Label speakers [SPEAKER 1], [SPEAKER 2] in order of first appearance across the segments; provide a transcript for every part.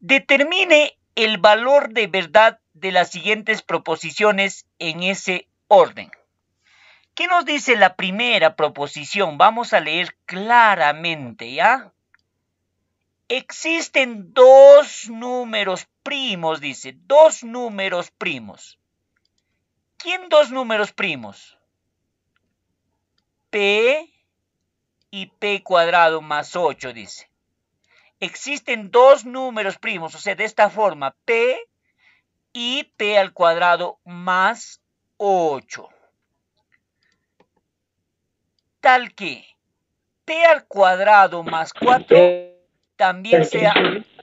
[SPEAKER 1] Determine el valor de verdad de las siguientes proposiciones en ese orden. ¿Qué nos dice la primera proposición? Vamos a leer claramente, ¿ya? Existen dos números primos, dice, dos números primos. ¿Quién dos números primos? P y P cuadrado más 8, dice existen dos números primos, o sea, de esta forma, P y P al cuadrado más 8. Tal que P al cuadrado más 4 también sea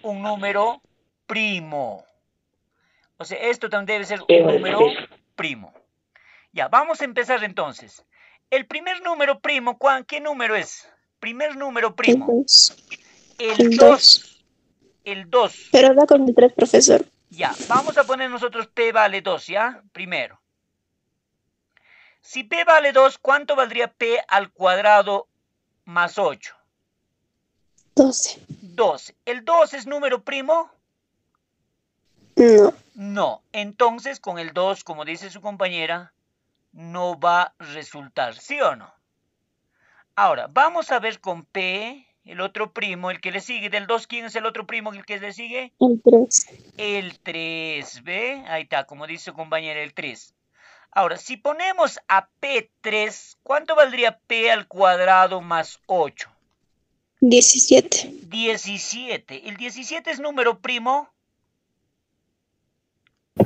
[SPEAKER 1] un número primo. O sea, esto también debe ser un número primo. Ya, vamos a empezar entonces. El primer número primo, ¿qué número es? Primer número primo el 2. El 2.
[SPEAKER 2] Pero habla con el 3, profesor.
[SPEAKER 1] Ya, vamos a poner nosotros P vale 2, ¿ya? Primero. Si P vale 2, ¿cuánto valdría P al cuadrado más 8? 12. 12. ¿El 2 es número primo? No. No. Entonces, con el 2, como dice su compañera, no va a resultar, ¿sí o no? Ahora, vamos a ver con P el otro primo, el que le sigue, del 2, ¿quién es el otro primo, el que le sigue?
[SPEAKER 2] El 3.
[SPEAKER 1] El 3, ¿ve? Ahí está, como dice su compañera, el 3. Ahora, si ponemos a P3, ¿cuánto valdría P al cuadrado más 8?
[SPEAKER 2] 17.
[SPEAKER 1] 17. ¿El 17 es número primo?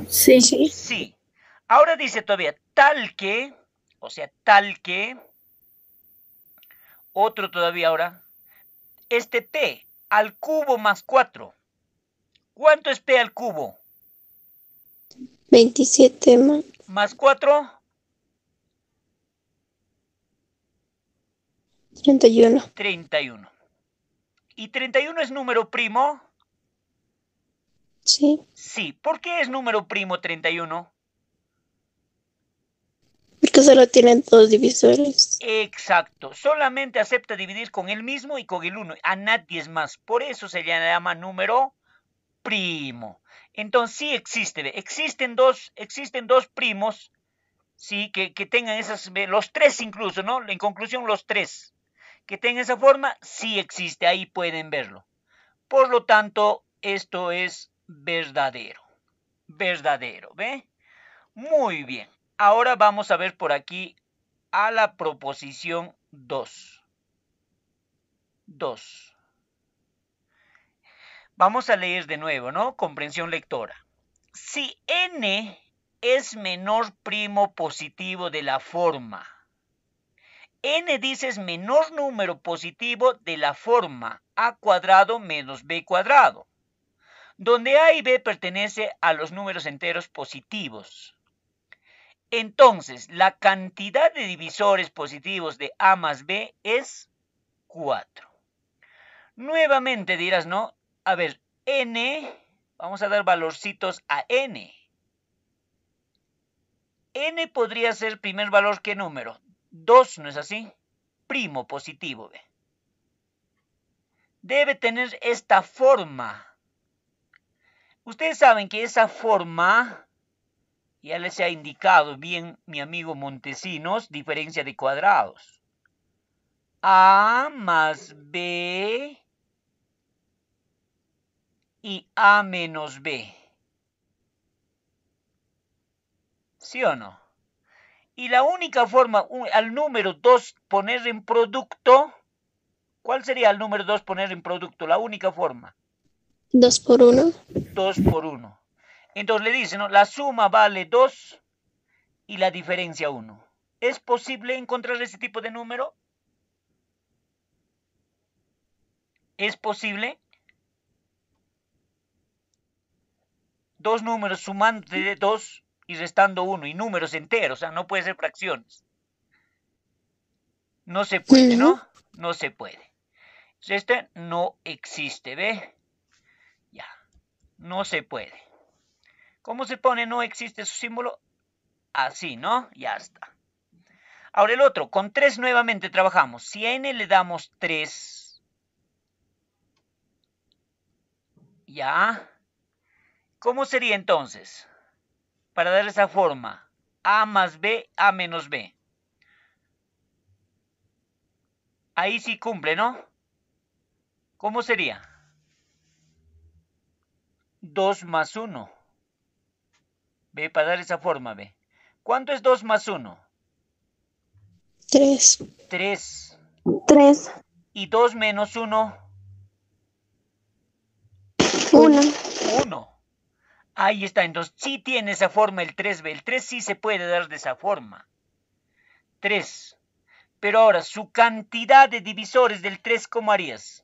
[SPEAKER 2] Sí. Sí.
[SPEAKER 1] sí. Ahora dice todavía, tal que, o sea, tal que, otro todavía ahora, este t al cubo más 4. ¿Cuánto es T al cubo?
[SPEAKER 2] 27 más.
[SPEAKER 1] ¿Más 4? 31. 31. ¿Y 31 es número primo? Sí. Sí. ¿Por qué es número primo 31?
[SPEAKER 2] Porque solo tienen dos divisores.
[SPEAKER 1] Exacto. Solamente acepta dividir con el mismo y con el uno. A nadie es más. Por eso se le llama número primo. Entonces sí existe. Existen dos, existen dos primos, sí, que, que tengan esas, los tres incluso, ¿no? En conclusión, los tres. Que tengan esa forma, sí existe. Ahí pueden verlo. Por lo tanto, esto es verdadero. Verdadero, ¿ve? Muy bien. Ahora vamos a ver por aquí a la proposición 2. 2. Vamos a leer de nuevo, ¿no? Comprensión lectora. Si n es menor primo positivo de la forma, n es menor número positivo de la forma a cuadrado menos b cuadrado, donde a y b pertenece a los números enteros positivos. Entonces, la cantidad de divisores positivos de A más B es 4. Nuevamente dirás, ¿no? A ver, n, vamos a dar valorcitos a n. n podría ser primer valor, ¿qué número? 2, ¿no es así? Primo positivo, Debe tener esta forma. Ustedes saben que esa forma ya les ha indicado bien mi amigo Montesinos diferencia de cuadrados. A más B y A menos B. ¿Sí o no? Y la única forma al número 2 poner en producto, ¿cuál sería el número 2 poner en producto? La única forma. 2 por 1. 2 por 1. Entonces le dicen, ¿no? la suma vale 2 y la diferencia 1. ¿Es posible encontrar ese tipo de número? ¿Es posible? Dos números sumando de 2 y restando 1 y números enteros, o sea, no puede ser fracciones. No se puede, ¿no? No se puede. Este no existe, ¿ve? Ya, no se puede. ¿Cómo se pone no existe su símbolo? Así, ¿no? Ya está. Ahora el otro, con 3 nuevamente trabajamos. Si a n le damos 3, ya. ¿Cómo sería entonces? Para dar esa forma, a más b, a menos b. Ahí sí cumple, ¿no? ¿Cómo sería? 2 más 1 ve, para dar esa forma, B. ¿Cuánto es 2 más 1? 3. 3. 3. ¿Y 2 menos 1? 1. 1. Ahí está, entonces sí tiene esa forma el 3b. El 3 sí se puede dar de esa forma. 3. Pero ahora, su cantidad de divisores del 3, ¿cómo harías?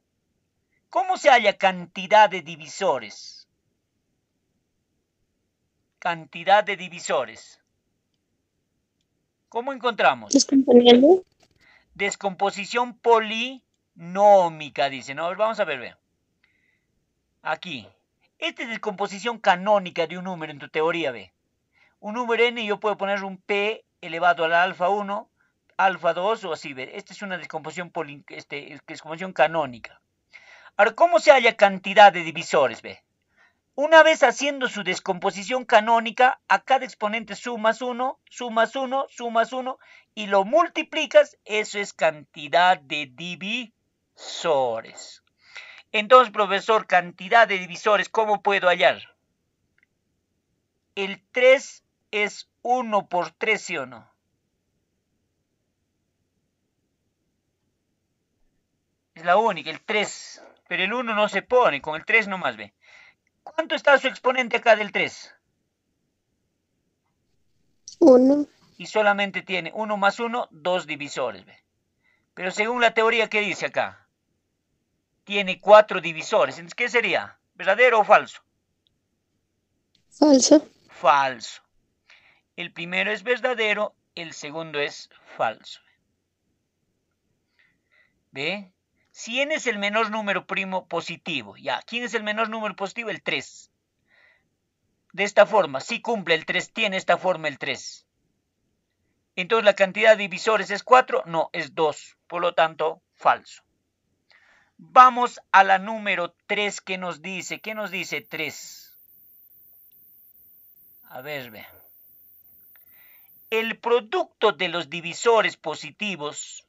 [SPEAKER 1] ¿Cómo se halla cantidad de divisores? cantidad de divisores. ¿Cómo encontramos? Descomponiendo. Descomposición polinómica, dice. ¿no? vamos a ver, vean. Aquí. Esta es descomposición canónica de un número en tu teoría, ve. Un número n yo puedo poner un p elevado a la alfa 1, alfa 2 o así, ve. Esta es una descomposición, este, descomposición canónica. Ahora, ¿cómo se halla cantidad de divisores, ve? Una vez haciendo su descomposición canónica, a cada exponente sumas 1, sumas 1, sumas 1 y lo multiplicas, eso es cantidad de divisores. Entonces, profesor, cantidad de divisores, ¿cómo puedo hallar? El 3 es 1 por 3, ¿sí o no? Es la única, el 3. Pero el 1 no se pone, con el 3 no más ve. ¿Cuánto está su exponente acá del 3? 1. Y solamente tiene 1 más 1, dos divisores. Pero según la teoría que dice acá, tiene cuatro divisores. Entonces, ¿qué sería? ¿Verdadero o falso? Falso. Falso. El primero es verdadero, el segundo es falso. ¿Ve? 100 es el menor número primo positivo. Ya, ¿quién es el menor número positivo? El 3. De esta forma, si cumple el 3, tiene esta forma el 3. Entonces, ¿la cantidad de divisores es 4? No, es 2. Por lo tanto, falso. Vamos a la número 3 que nos dice. ¿Qué nos dice 3? A ver, ve. El producto de los divisores positivos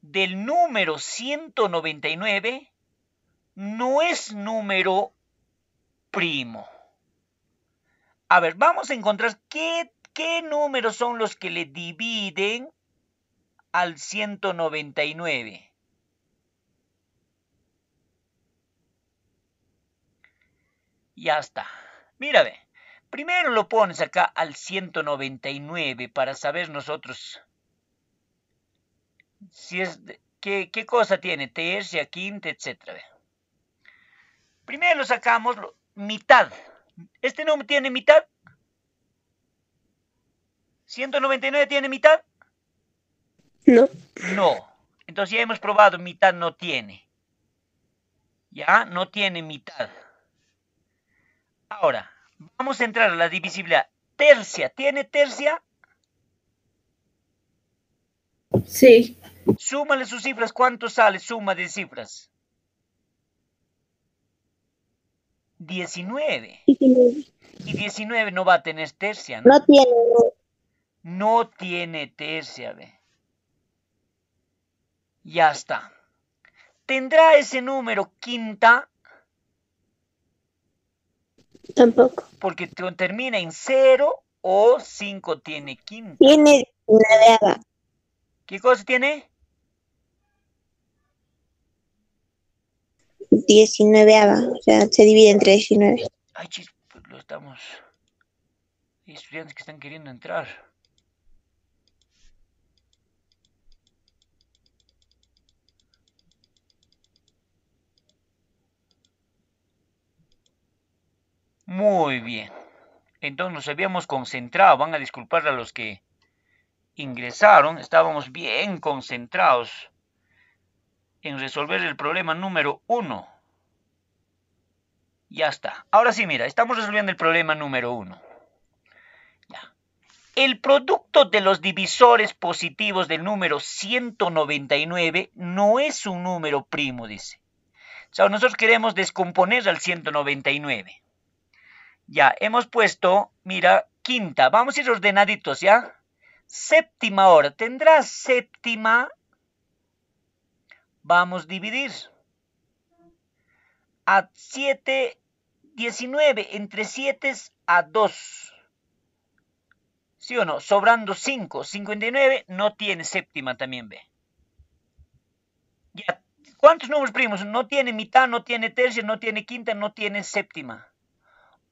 [SPEAKER 1] del número 199 no es número primo. A ver, vamos a encontrar qué, números son los que le dividen al 199. Ya está. Mira, Primero lo pones acá al 199 para saber nosotros si es, ¿qué, qué cosa tiene? Tercia, quinta, etcétera. Primero lo sacamos mitad. ¿Este número tiene mitad? ¿199 tiene mitad? No. No. Entonces ya hemos probado, mitad no tiene. Ya no tiene mitad. Ahora, vamos a entrar a la divisibilidad. Tercia, ¿tiene tercia? Sí. Súmale sus cifras, ¿cuánto sale suma de cifras? 19.
[SPEAKER 2] Y
[SPEAKER 1] 19 no va a tener tercia, ¿no? No tiene. No, tiene tercia, Ya está. ¿Tendrá ese número quinta? Tampoco. Porque termina en cero o cinco
[SPEAKER 2] tiene quinta. Tiene una deada.
[SPEAKER 1] ¿Qué cosa tiene?
[SPEAKER 2] 19 o sea, se divide entre
[SPEAKER 1] 19. Ay, pues lo estamos. estudiantes que están queriendo entrar. Muy bien. Entonces nos habíamos concentrado. Van a disculpar a los que ingresaron. Estábamos bien concentrados en resolver el problema número 1. Ya está. Ahora sí, mira, estamos resolviendo el problema número uno. El producto de los divisores positivos del número 199 no es un número primo, dice. O sea, nosotros queremos descomponer al 199. Ya, hemos puesto, mira, quinta. Vamos a ir ordenaditos, ¿ya? Séptima hora. Tendrá séptima Vamos a dividir. A 7, 19. Entre 7 a 2. ¿Sí o no? Sobrando 5. 59 no tiene séptima también, ve. ¿Cuántos números primos? No tiene mitad, no tiene tercia, no tiene quinta, no tiene séptima.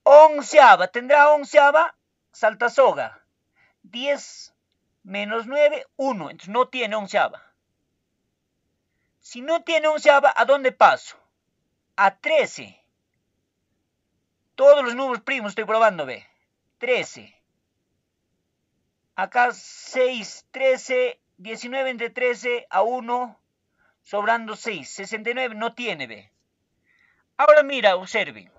[SPEAKER 1] Onceava. ¿Tendrá onceava? soga. 10 menos 9, 1. Entonces no tiene onceava. Si no tiene Java, ¿a dónde paso? A 13. Todos los números primos estoy probando, ve. 13. Acá 6, 13, 19 entre 13 a 1, sobrando 6. 69 no tiene, B. Ahora mira, observe.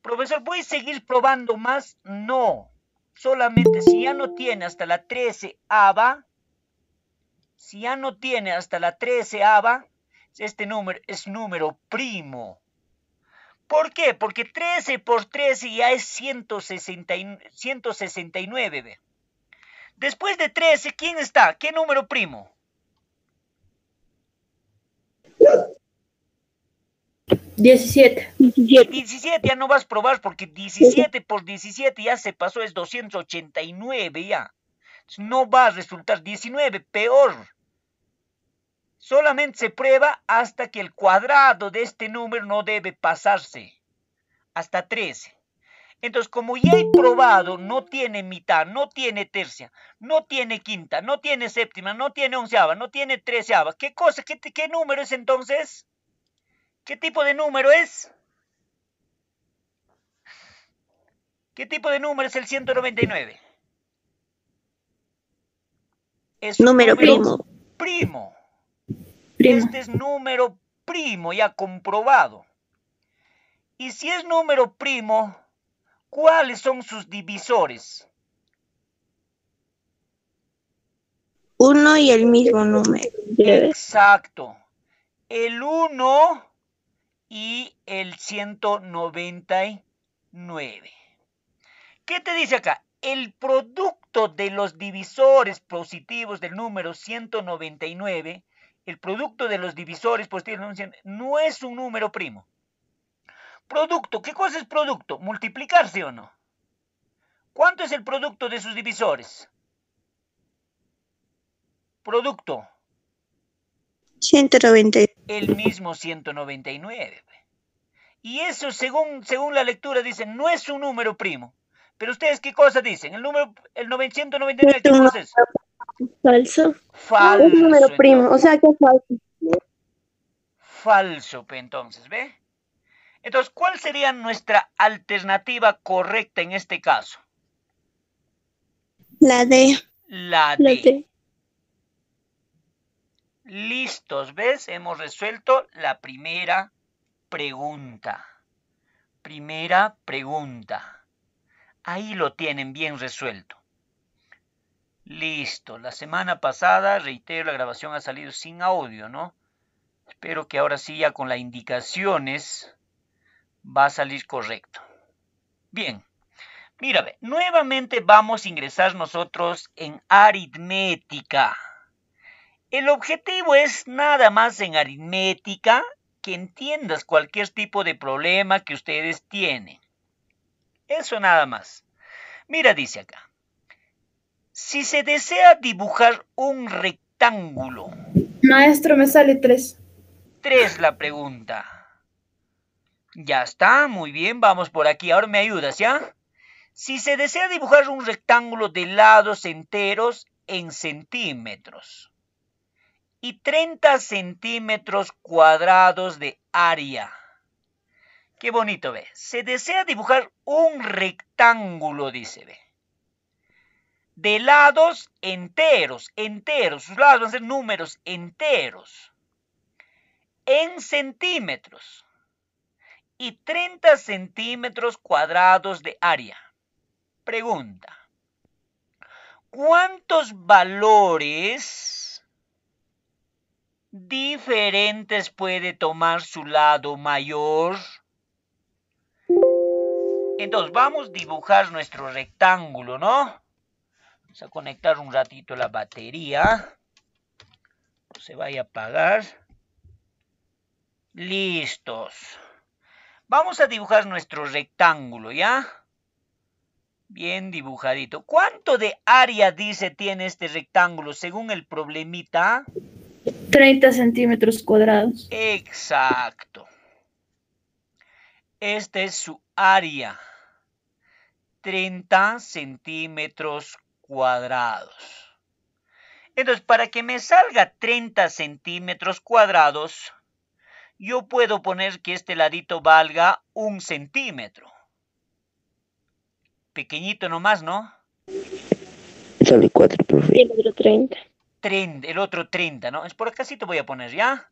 [SPEAKER 1] Profesor, a seguir probando más? No. Solamente si ya no tiene hasta la 13 ABA, si ya no tiene hasta la 13 aba este número es número primo. ¿Por qué? Porque 13 por 13 ya es 169. Después de 13, ¿quién está? ¿Qué número primo? 17. 17. 17 ya no vas a probar porque 17 por 17 ya se pasó, es 289 ya no va a resultar 19, peor. Solamente se prueba hasta que el cuadrado de este número no debe pasarse, hasta 13. Entonces, como ya he probado, no tiene mitad, no tiene tercia, no tiene quinta, no tiene séptima, no tiene onceava, no tiene treceava. ¿Qué cosa? ¿Qué, qué número es entonces? ¿Qué tipo de número es? ¿Qué tipo de número es el 199? número primo. primo. Este es número primo ya comprobado. Y si es número primo, ¿cuáles son sus divisores?
[SPEAKER 2] Uno y el mismo número.
[SPEAKER 1] Exacto. El 1 y el 199. ¿Qué te dice acá? el producto de los divisores positivos del número 199, el producto de los divisores positivos no es un número primo. Producto, ¿qué cosa es producto? ¿Multiplicarse o no? ¿Cuánto es el producto de sus divisores? Producto.
[SPEAKER 2] 199.
[SPEAKER 1] El mismo 199. Pues. Y eso, según, según la lectura, dice, no es un número primo. Pero ustedes, ¿qué cosa dicen? El número, el 999, ¿qué este es?
[SPEAKER 2] Falso. Falso. Es este número primo, o sea que es falso.
[SPEAKER 1] Falso, entonces, ¿ve? Entonces, ¿cuál sería nuestra alternativa correcta en este caso? La D. La D. La D. Listos, ¿ves? Hemos resuelto la primera pregunta. Primera pregunta. Ahí lo tienen bien resuelto. Listo. La semana pasada, reitero, la grabación ha salido sin audio, ¿no? Espero que ahora sí ya con las indicaciones va a salir correcto. Bien. Mira, nuevamente vamos a ingresar nosotros en aritmética. El objetivo es nada más en aritmética que entiendas cualquier tipo de problema que ustedes tienen. Eso nada más. Mira, dice acá. Si se desea dibujar un rectángulo.
[SPEAKER 2] Maestro, me sale
[SPEAKER 1] tres. Tres la pregunta. Ya está, muy bien, vamos por aquí. Ahora me ayudas, ¿ya? Si se desea dibujar un rectángulo de lados enteros en centímetros y 30 centímetros cuadrados de área Qué bonito, ve. Se desea dibujar un rectángulo, dice, ve. De lados enteros, enteros. Sus lados van a ser números enteros. En centímetros. Y 30 centímetros cuadrados de área. Pregunta. ¿Cuántos valores diferentes puede tomar su lado mayor entonces, vamos a dibujar nuestro rectángulo, ¿no? Vamos a conectar un ratito la batería. se vaya a apagar. Listos. Vamos a dibujar nuestro rectángulo, ¿ya? Bien dibujadito. ¿Cuánto de área dice tiene este rectángulo según el problemita?
[SPEAKER 2] 30 centímetros cuadrados.
[SPEAKER 1] Exacto. Esta es su área. 30 centímetros cuadrados. Entonces, para que me salga 30 centímetros cuadrados, yo puedo poner que este ladito valga un centímetro. Pequeñito nomás, ¿no?
[SPEAKER 2] Sale 4, profe.
[SPEAKER 1] El otro 30. 30. El otro 30, ¿no? Es por acá sí te voy a poner, ¿ya?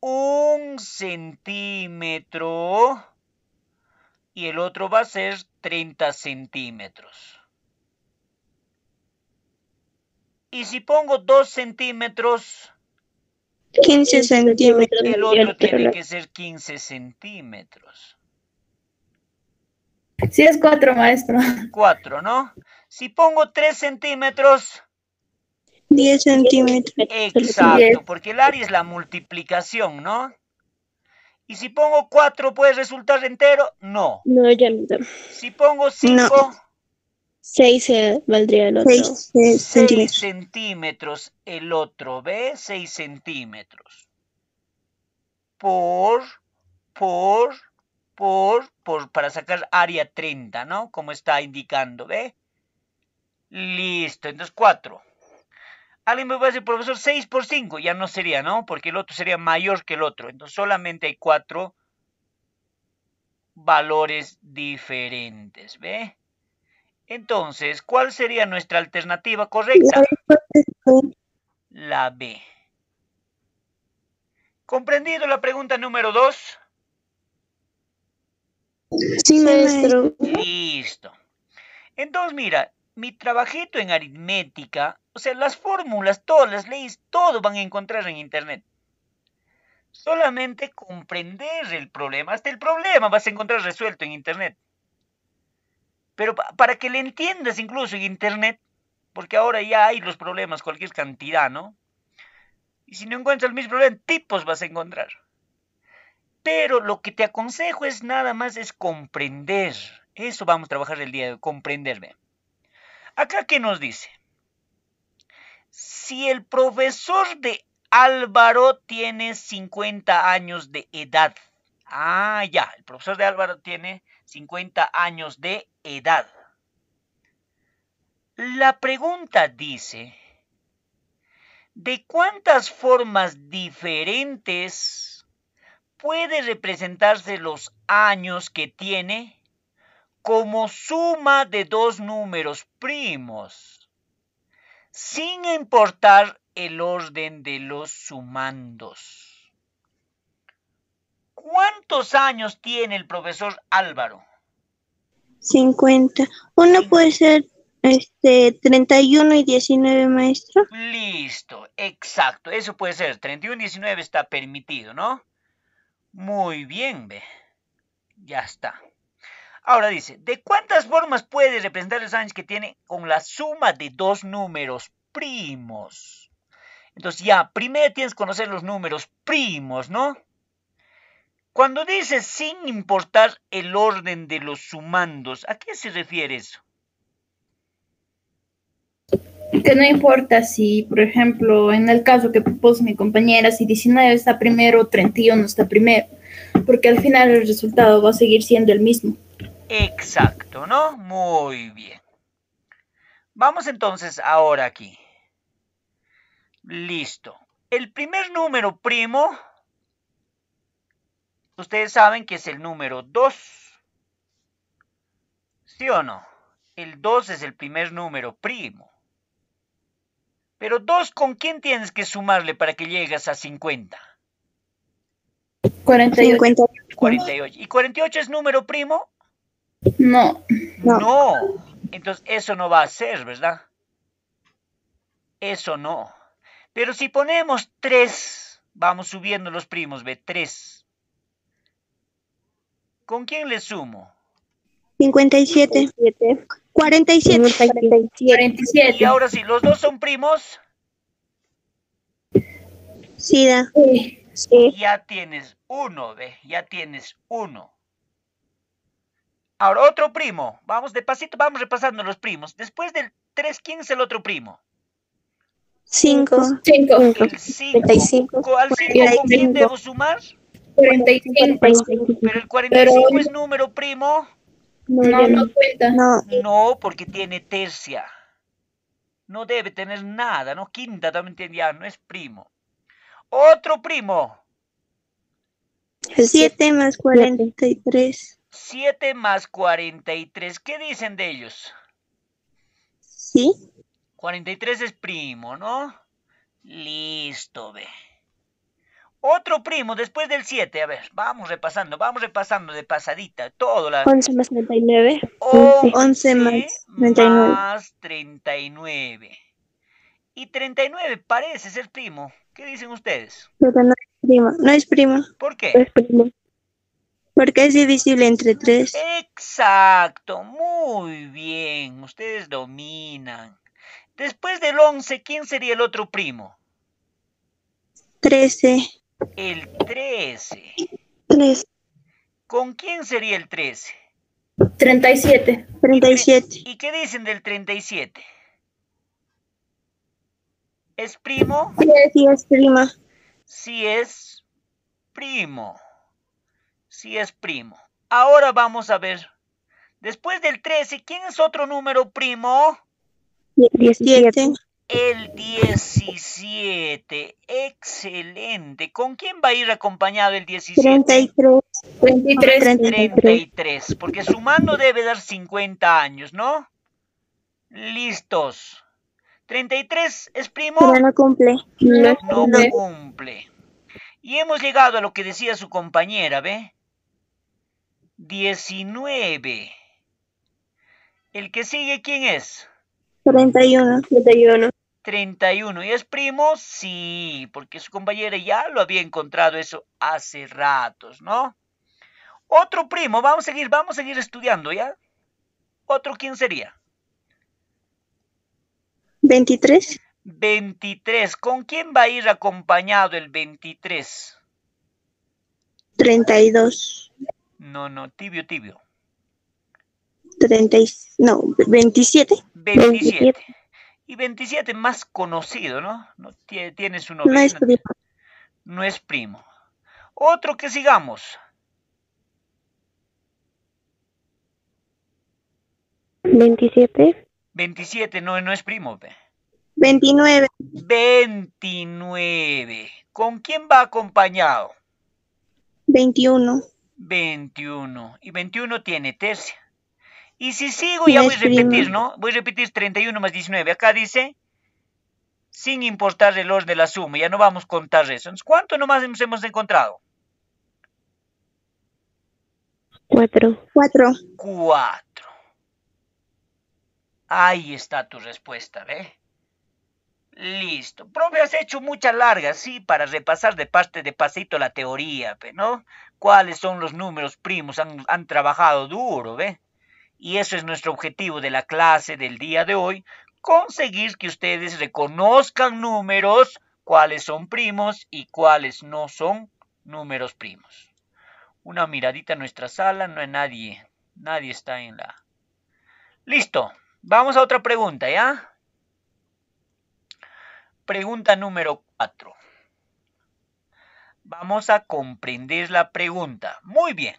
[SPEAKER 1] Un centímetro y el otro va a ser 30 centímetros. Y si pongo 2 centímetros...
[SPEAKER 2] 15 centímetros. El otro tiene que ser 15 centímetros. si es 4, maestro.
[SPEAKER 1] 4, ¿no? Si pongo 3 centímetros...
[SPEAKER 2] 10 centímetros. Exacto,
[SPEAKER 1] porque el área es la multiplicación, ¿no? ¿Y si pongo cuatro, puede resultar entero? No.
[SPEAKER 2] No, ya no.
[SPEAKER 1] Si pongo 5...
[SPEAKER 2] Seis eh, valdría el otro. 6 eh, centímetros.
[SPEAKER 1] centímetros. el otro, ¿ve? Seis centímetros. Por, por, por, por, para sacar área 30, ¿no? Como está indicando, ¿ve? Listo, entonces cuatro... Alguien me a decir, profesor, 6 por 5. Ya no sería, ¿no? Porque el otro sería mayor que el otro. Entonces solamente hay cuatro valores diferentes, ¿ve? Entonces, ¿cuál sería nuestra alternativa correcta? La B. ¿Comprendido la pregunta número 2?
[SPEAKER 2] Sí, maestro.
[SPEAKER 1] Listo. Entonces, mira, mi trabajito en aritmética, o sea, las fórmulas, todas las leyes, todo van a encontrar en Internet. Solamente comprender el problema, hasta el problema vas a encontrar resuelto en Internet. Pero para que le entiendas incluso en Internet, porque ahora ya hay los problemas, cualquier cantidad, ¿no? Y si no encuentras el mismo problema, tipos vas a encontrar. Pero lo que te aconsejo es nada más es comprender. Eso vamos a trabajar el día de hoy, comprenderme. Acá que nos dice, si el profesor de Álvaro tiene 50 años de edad. Ah, ya, el profesor de Álvaro tiene 50 años de edad. La pregunta dice, ¿de cuántas formas diferentes puede representarse los años que tiene como suma de dos números primos, sin importar el orden de los sumandos. ¿Cuántos años tiene el profesor Álvaro?
[SPEAKER 2] 50. Uno puede ser este, 31 y 19, maestro.
[SPEAKER 1] Listo, exacto. Eso puede ser. 31 y 19 está permitido, ¿no? Muy bien, ve. Ya está. Ahora dice, ¿de cuántas formas puede representar los años que tiene con la suma de dos números primos? Entonces ya, primero tienes que conocer los números primos, ¿no? Cuando dice sin importar el orden de los sumandos, ¿a qué se refiere eso?
[SPEAKER 2] Que no importa si, por ejemplo, en el caso que propuso mi compañera, si 19 está primero o 31 está primero, porque al final el resultado va a seguir siendo el mismo.
[SPEAKER 1] Exacto, ¿no? Muy bien. Vamos entonces ahora aquí. Listo. El primer número primo, ustedes saben que es el número 2. ¿Sí o no? El 2 es el primer número primo. Pero 2, ¿con quién tienes que sumarle para que llegues a 50?
[SPEAKER 2] 48. 48.
[SPEAKER 1] ¿Y 48 es número primo?
[SPEAKER 2] No. No.
[SPEAKER 1] Entonces eso no va a ser, ¿verdad? Eso no. Pero si ponemos tres, vamos subiendo los primos, ve, tres. ¿Con quién le sumo?
[SPEAKER 2] 57. 47. 47. 47. Y
[SPEAKER 1] ahora sí, ¿los dos son primos? Sí, da. sí. Ya tienes uno, ve, ya tienes uno. Ahora, otro primo. Vamos de pasito, vamos repasando los primos. Después del 3, ¿quién es el otro primo?
[SPEAKER 2] 5. 5. El ¿Cuál ¿Al 5 con quién debo sumar? 45. Pero el 45 Pero... es número primo.
[SPEAKER 1] No, no, cuenta. No. no. porque tiene tercia. No debe tener nada, ¿no? Quinta también tiene, ya, no es primo. Otro primo.
[SPEAKER 2] 7 más 43.
[SPEAKER 1] 7 más 43, ¿qué dicen de ellos? Sí. 43 es primo, ¿no? Listo, ve. Otro primo después del 7, a ver, vamos repasando, vamos repasando de pasadita, todo la...
[SPEAKER 2] 11 más 39. 11, más
[SPEAKER 1] 39. Y 39 parece ser primo. ¿Qué dicen ustedes?
[SPEAKER 2] no es primo, no es primo. ¿Por qué? No es primo porque es divisible entre 3.
[SPEAKER 1] Exacto, muy bien, ustedes dominan. Después del 11, ¿quién sería el otro primo?
[SPEAKER 2] 13.
[SPEAKER 1] El 13. 13. ¿Con quién sería el 13?
[SPEAKER 2] 37. 37.
[SPEAKER 1] ¿Y qué dicen del 37? ¿Es primo?
[SPEAKER 2] Sí, sí es prima.
[SPEAKER 1] Sí es primo. Sí es primo. Ahora vamos a ver. Después del 13, ¿quién es otro número primo?
[SPEAKER 2] El 17. El 17.
[SPEAKER 1] Excelente. ¿Con quién va a ir acompañado el 17?
[SPEAKER 2] 33. 33.
[SPEAKER 1] 33. Porque sumando debe dar 50 años, ¿no? Listos. 33 es primo.
[SPEAKER 2] no cumple. no,
[SPEAKER 1] cumple. Y hemos llegado a lo que decía su compañera, ¿ve? 19. El que sigue, ¿quién es?
[SPEAKER 2] 31, 31.
[SPEAKER 1] 31. ¿Y es primo? Sí, porque su compañera ya lo había encontrado eso hace ratos, ¿no? Otro primo, vamos a seguir, vamos a seguir estudiando, ¿ya? ¿Otro quién sería?
[SPEAKER 2] 23.
[SPEAKER 1] 23. ¿Con quién va a ir acompañado el 23?
[SPEAKER 2] 32.
[SPEAKER 1] No, no, tibio, tibio.
[SPEAKER 2] 30 no, 27. 27.
[SPEAKER 1] Y 27 más conocido, ¿no? no tiene su nombre. No es primo. No es primo. Otro que sigamos.
[SPEAKER 2] ¿27?
[SPEAKER 1] 27, no, no es primo.
[SPEAKER 2] 29.
[SPEAKER 1] 29. ¿Con quién va acompañado?
[SPEAKER 2] 21.
[SPEAKER 1] 21. Y 21 tiene tercia. Y si sigo, ya voy a repetir, ¿no? Voy a repetir 31 más 19. Acá dice, sin importar el orden de la suma, ya no vamos a contar eso. ¿cuánto nomás nos hemos encontrado?
[SPEAKER 2] Cuatro. Cuatro.
[SPEAKER 1] Cuatro. Ahí está tu respuesta, ¿ve? Listo. Profe, has hecho mucha larga, sí, para repasar de parte de pasito la teoría, ¿no? ¿Cuáles son los números primos? Han, trabajado duro, ¿ve? Y eso es nuestro objetivo de la clase del día de hoy, conseguir que ustedes reconozcan números, cuáles son primos y cuáles no son números primos. Una miradita a nuestra sala, no hay nadie, nadie está en la... Listo, vamos a otra pregunta, ¿ya? Pregunta número 4. Vamos a comprender la pregunta. Muy bien.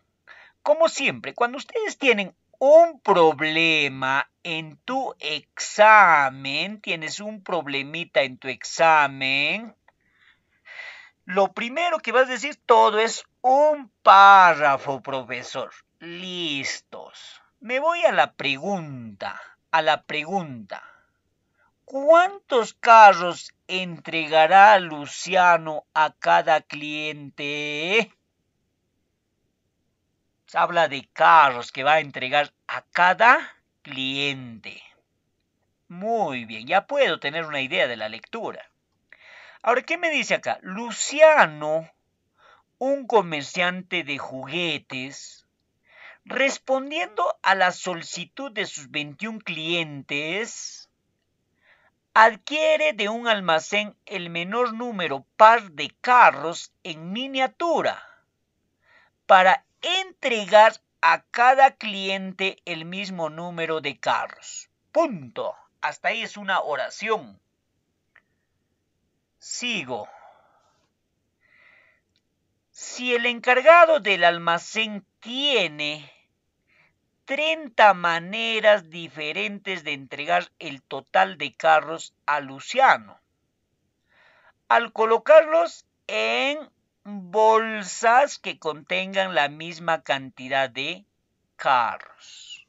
[SPEAKER 1] Como siempre, cuando ustedes tienen un problema en tu examen, tienes un problemita en tu examen, lo primero que vas a decir todo es un párrafo, profesor. Listos. Me voy a la pregunta, a la pregunta. ¿Cuántos carros entregará Luciano a cada cliente? ¿eh? Se habla de carros que va a entregar a cada cliente. Muy bien, ya puedo tener una idea de la lectura. Ahora, ¿qué me dice acá? Luciano, un comerciante de juguetes, respondiendo a la solicitud de sus 21 clientes, adquiere de un almacén el menor número par de carros en miniatura para entregar a cada cliente el mismo número de carros. Punto. Hasta ahí es una oración. Sigo. Si el encargado del almacén tiene 30 maneras diferentes de entregar el total de carros a Luciano. Al colocarlos en bolsas que contengan la misma cantidad de carros.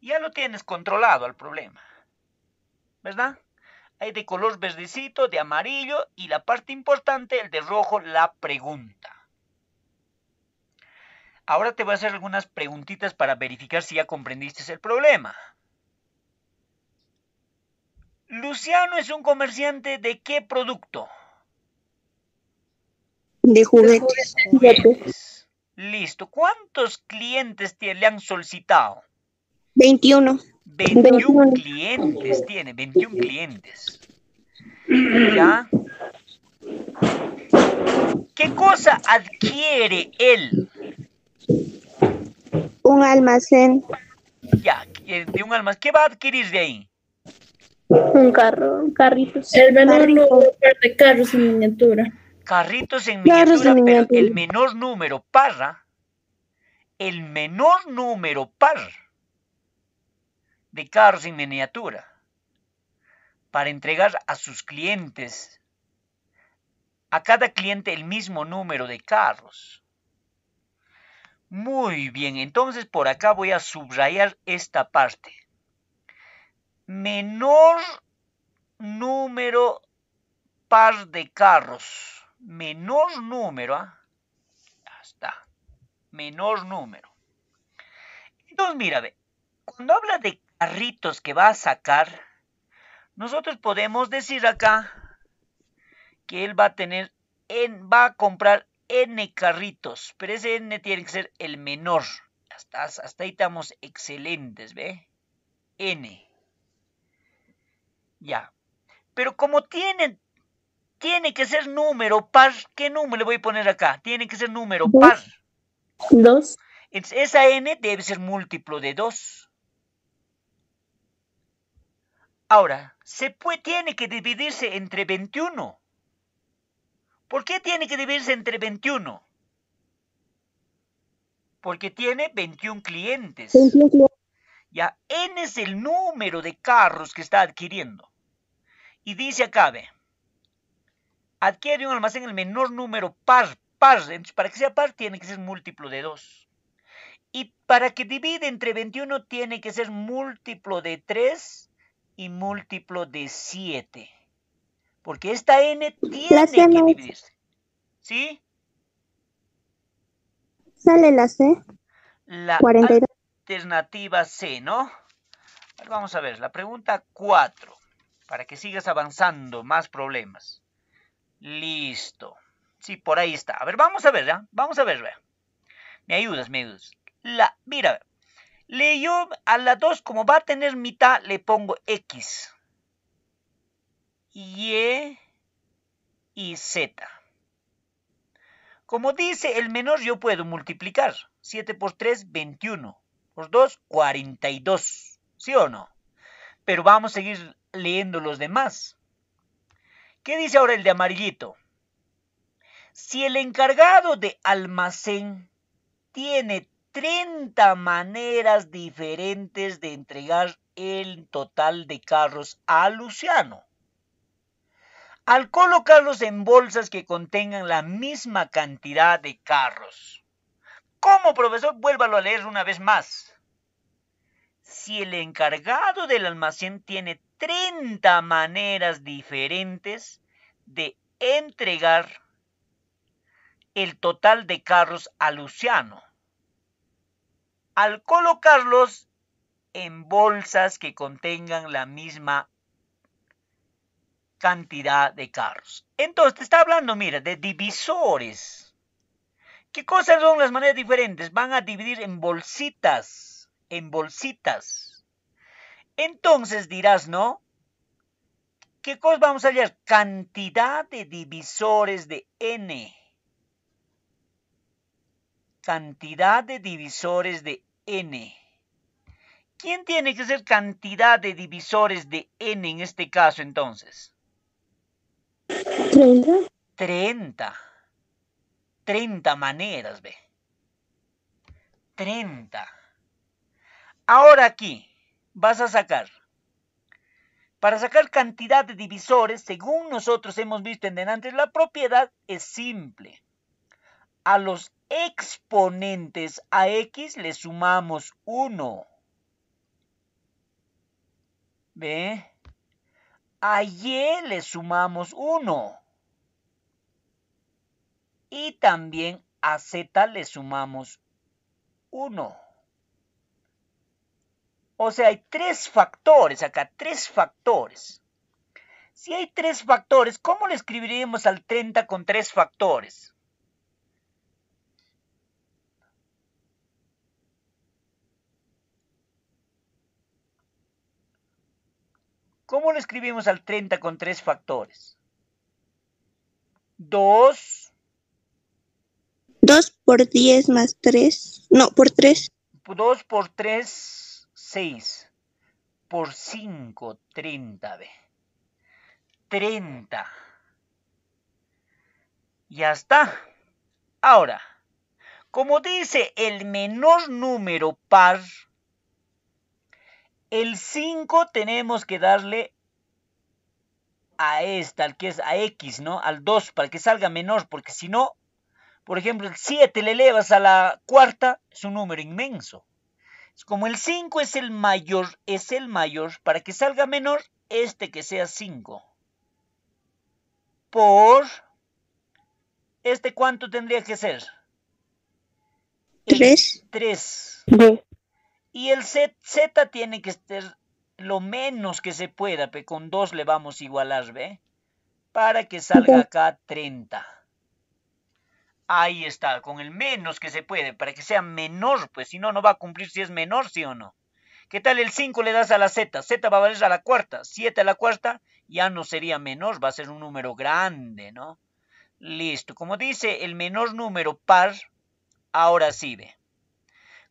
[SPEAKER 1] Ya lo tienes controlado al problema. ¿Verdad? Hay de color verdecito, de amarillo y la parte importante, el de rojo, la pregunta. Ahora te voy a hacer algunas preguntitas para verificar si ya comprendiste el problema. Luciano es un comerciante de qué producto?
[SPEAKER 2] De juguetes.
[SPEAKER 1] Listo. ¿Cuántos clientes le han solicitado?
[SPEAKER 2] 21. 21. 21
[SPEAKER 1] clientes tiene, 21 clientes. ¿Ya? ¿Qué cosa adquiere él?
[SPEAKER 2] Un almacén.
[SPEAKER 1] Ya, de un almacén. ¿Qué va a adquirir de ahí?
[SPEAKER 2] Un carro, un carrito. El menor número
[SPEAKER 1] de carros en miniatura. Carritos en miniatura, en miniatura. el menor número parra. El menor número par de carros en miniatura para entregar a sus clientes, a cada cliente el mismo número de carros. Muy bien, entonces por acá voy a subrayar esta parte. Menor número par de carros. Menor número, ¿ah? ya está. Menor número. Entonces, mira, ve, cuando habla de carritos que va a sacar, nosotros podemos decir acá que él va a tener, él va a comprar N carritos, pero ese N tiene que ser el menor. Hasta, hasta ahí estamos excelentes, ¿ve? N. Ya. Pero como tiene, tiene que ser número par, ¿qué número le voy a poner acá? Tiene que ser número par. 2. Esa n debe ser múltiplo de 2. Ahora, se puede, tiene que dividirse entre 21. ¿Por qué tiene que dividirse entre 21? Porque tiene 21 clientes. Ya, N es el número de carros que está adquiriendo. Y dice acá, adquiere un almacén el menor número par, par. Entonces, para que sea par tiene que ser múltiplo de 2. Y para que divide entre 21 tiene que ser múltiplo de 3 y múltiplo de 7. Porque esta N tiene que dividirse. ¿Sí?
[SPEAKER 2] Sale la C.
[SPEAKER 1] La alternativa C, ¿no? vamos a ver, la pregunta 4, para que sigas avanzando, más problemas. Listo. Sí, por ahí está. A ver, vamos a ver, ¿ya? Vamos a ver, vea. Me ayudas, me ayudas. La, mira, le yo a la 2 como va a tener mitad, le pongo X. Y e, y Z. Como dice el menor, yo puedo multiplicar. 7 por 3, 21. Por 2, 42. ¿Sí o no? Pero vamos a seguir leyendo los demás. ¿Qué dice ahora el de amarillito? Si el encargado de almacén tiene 30 maneras diferentes de entregar el total de carros a Luciano, al colocarlos en bolsas que contengan la misma cantidad de carros. ¿Cómo, profesor? Vuélvalo a leer una vez más. Si el encargado del almacén tiene 30 maneras diferentes de entregar el total de carros a Luciano. Al colocarlos en bolsas que contengan la misma cantidad de carros. Entonces, te está hablando, mira, de divisores. ¿Qué cosas son las maneras diferentes? Van a dividir en bolsitas, en bolsitas. Entonces dirás, ¿no? ¿Qué cosa vamos a hallar? Cantidad de divisores de n. Cantidad de divisores de n. ¿Quién tiene que ser cantidad de divisores de n en este caso entonces? 30. 30 maneras, ve. 30. Ahora aquí vas a sacar. Para sacar cantidad de divisores, según nosotros hemos visto en denantes, la propiedad es simple. A los exponentes a x le sumamos 1. ¿Ve? a y le sumamos 1. Y también a z le sumamos 1. O sea, hay tres factores acá, tres factores. Si hay tres factores, ¿cómo le escribiríamos al 30 con tres factores? ¿Cómo lo escribimos al 30 con tres factores? 2.
[SPEAKER 2] 2 por 10 más 3. No,
[SPEAKER 1] por 3. 2 por 3, 6. Por 5, 30. 30. Ya está. Ahora, como dice el menor número par, el 5 tenemos que darle a esta, al que es a X, ¿no? Al 2, para que salga menor, porque si no, por ejemplo, el 7 le elevas a la cuarta, es un número inmenso. Como el 5 es el mayor, es el mayor, para que salga menor, este que sea 5. Por... ¿Este cuánto tendría que ser? 3. 3. Y el Z, tiene que ser lo menos que se pueda, con 2 le vamos a igualar, ¿ve? Para que salga acá 30. Ahí está, con el menos que se puede, para que sea menor, pues si no, no va a cumplir si es menor, sí o no. ¿Qué tal el 5 le das a la Z? Z va a valer a la cuarta, 7 a la cuarta, ya no sería menor, va a ser un número grande, ¿no? Listo, como dice, el menor número par, ahora sí ve.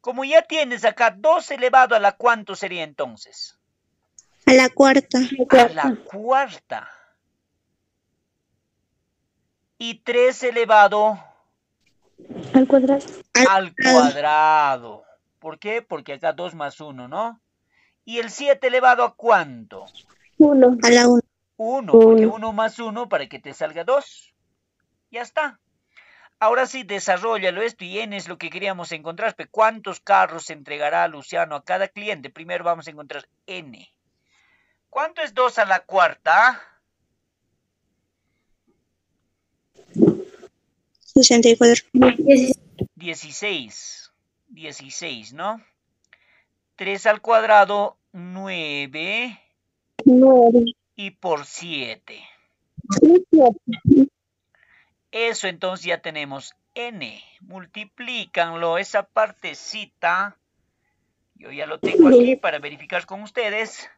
[SPEAKER 1] Como ya tienes acá 2 elevado a la cuánto sería entonces? A
[SPEAKER 2] la cuarta. A la
[SPEAKER 1] cuarta. Y 3 elevado al cuadrado. Al cuadrado. ¿Por qué? Porque acá 2 más 1, ¿no? ¿Y el 7 elevado a cuánto?
[SPEAKER 2] 1. A la 1.
[SPEAKER 1] 1, porque 1 más 1 para que te salga 2. Ya está. Ahora sí, desarrollalo esto y N es lo que queríamos encontrar. ¿Cuántos carros se entregará Luciano a cada cliente? Primero vamos a encontrar N. ¿Cuánto es 2 a la cuarta?
[SPEAKER 2] 64.
[SPEAKER 1] 16. 16, ¿no? 3 al cuadrado, 9.
[SPEAKER 2] 9.
[SPEAKER 1] Y por 7.
[SPEAKER 2] 7.
[SPEAKER 1] Eso entonces ya tenemos n. Multiplícanlo, esa partecita. Yo ya lo tengo aquí para verificar con ustedes.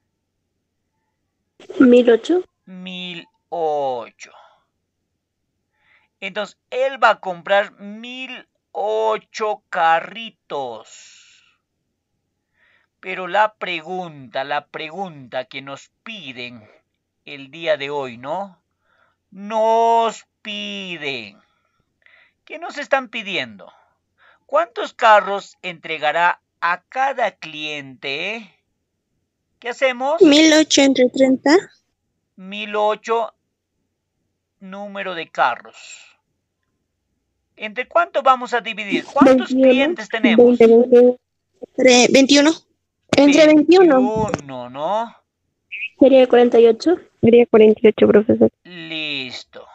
[SPEAKER 2] 1008.
[SPEAKER 1] 1008. Entonces, él va a comprar 1008 carritos. Pero la pregunta, la pregunta que nos piden el día de hoy, ¿no? nos piden. ¿Qué nos están pidiendo? ¿Cuántos carros entregará a cada cliente? ¿Qué hacemos? 1008
[SPEAKER 2] entre 30.
[SPEAKER 1] 1008 número de carros. ¿Entre cuánto vamos a dividir? ¿Cuántos clientes tenemos?
[SPEAKER 2] 21. Entre 21. 21, ¿no? Sería 48. Sería 48, profesor. Listo.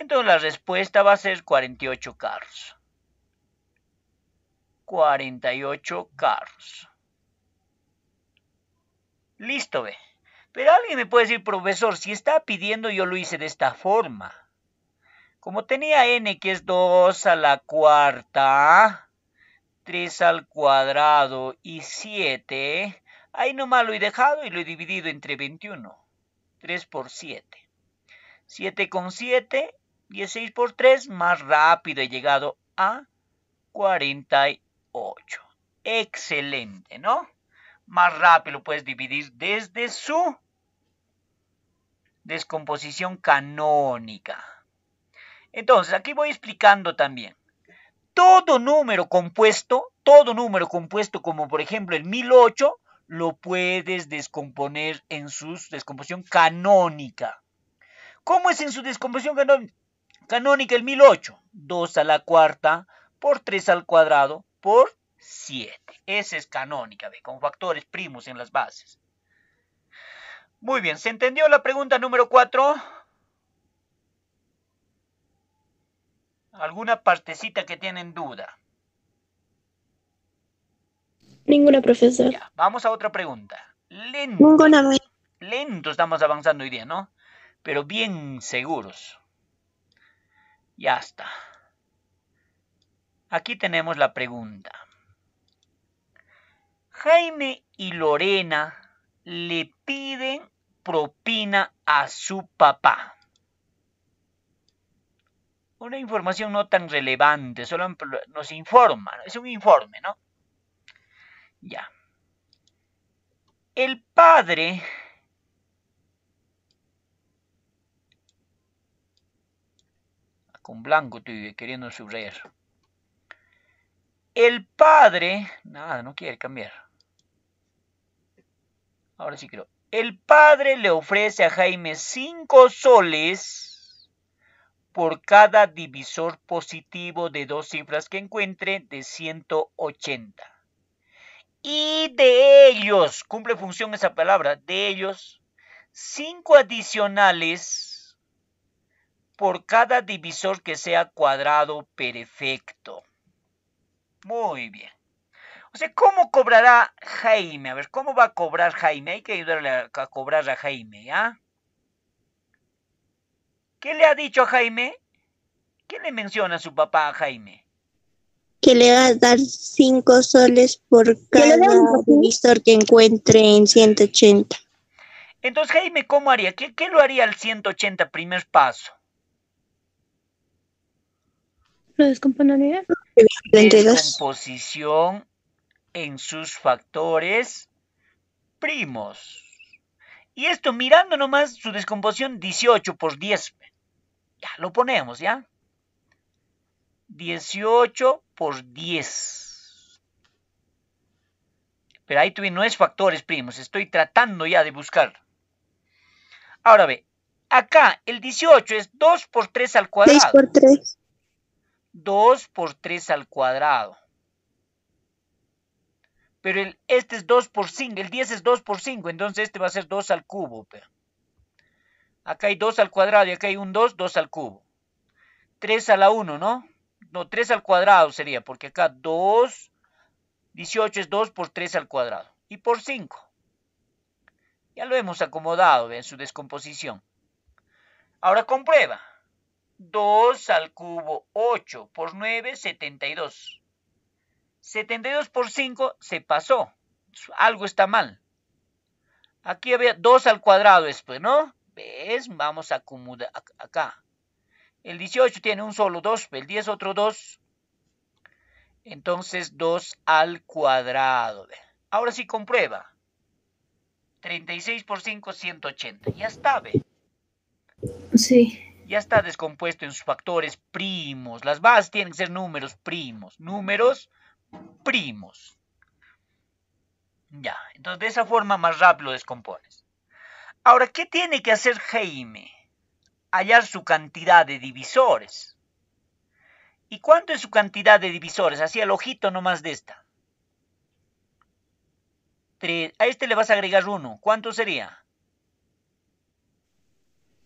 [SPEAKER 1] Entonces la respuesta va a ser 48 carros. 48 carros. Listo, ve. Pero alguien me puede decir, profesor, si está pidiendo, yo lo hice de esta forma. Como tenía n que es 2 a la cuarta, 3 al cuadrado y 7, ahí nomás lo he dejado y lo he dividido entre 21. 3 por 7. 7 con 7, 16 por 3, más rápido he llegado a 48. Excelente, ¿no? Más rápido lo puedes dividir desde su descomposición canónica. Entonces, aquí voy explicando también. Todo número compuesto, todo número compuesto como por ejemplo el 1008, lo puedes descomponer en su descomposición canónica. ¿Cómo es en su descomposición canónica el 1008? 2 a la cuarta por 3 al cuadrado por 7. Esa es canónica, ¿ve? con factores primos en las bases. Muy bien, ¿se entendió la pregunta número 4? ¿Alguna partecita que tienen duda?
[SPEAKER 2] Ninguna, profesor.
[SPEAKER 1] vamos a otra pregunta.
[SPEAKER 2] Lento.
[SPEAKER 1] Lento estamos avanzando hoy día, ¿no? Pero bien seguros. Ya está. Aquí tenemos la pregunta. Jaime y Lorena le piden propina a su papá. Una información no tan relevante, solo nos informa, es un informe, ¿no? Ya. El padre con blanco estoy queriendo subrayar. El padre, nada, no quiere cambiar. Ahora sí creo. El padre le ofrece a Jaime cinco soles por cada divisor positivo de dos cifras que encuentre de 180. Y de ellos, cumple función esa palabra, de ellos, cinco adicionales por cada divisor que sea cuadrado perfecto. Muy bien. O sea, ¿cómo cobrará Jaime? A ver, ¿cómo va a cobrar Jaime? Hay que ayudarle a, cobrar a Jaime, ¿ah? ¿Qué le ha dicho a Jaime? ¿Qué le menciona a su papá a Jaime?
[SPEAKER 2] que le va a dar 5 soles por cada divisor que encuentre en 180.
[SPEAKER 1] Entonces, Jaime, ¿cómo haría? ¿Qué, lo haría al 180 primer paso? ¿Lo descomponería? Descomposición en sus factores primos. Y esto mirando nomás su descomposición 18 por 10. Ya, lo ponemos, ¿ya? 18 por 10. Pero ahí tuve no es factores primos, estoy tratando ya de buscar. Ahora ve, acá el 18 es 2 por 3 al cuadrado. 2 por 3. 2 por 3 al cuadrado. Pero el, este es 2 por 5, el 10 es 2 por 5, entonces este va a ser 2 al cubo. Acá hay 2 al cuadrado y acá hay un 2, 2 al cubo. 3 a la 1, ¿no? no, 3 al cuadrado sería, porque acá 2, 18 es 2 por 3 al cuadrado, y por 5. Ya lo hemos acomodado en su descomposición. Ahora comprueba. 2 al cubo 8 por 9, 72. 72 por 5 se pasó. Algo está mal. Aquí había 2 al cuadrado después, ¿no? ¿Ves? Vamos a acomodar acá. El 18 tiene un solo 2, el 10 otro 2. Entonces 2 al cuadrado. Ahora sí comprueba. 36 por 5, 180. Ya está, ve. Sí. Ya está descompuesto en sus factores primos. Las bases tienen que ser números primos. Números primos. Ya, entonces de esa forma más rápido descompones. Ahora, ¿qué tiene que hacer Jaime? hallar su cantidad de divisores. ¿Y cuánto es su cantidad de divisores? Así el ojito nomás de esta. A este le vas a agregar uno. ¿Cuánto sería?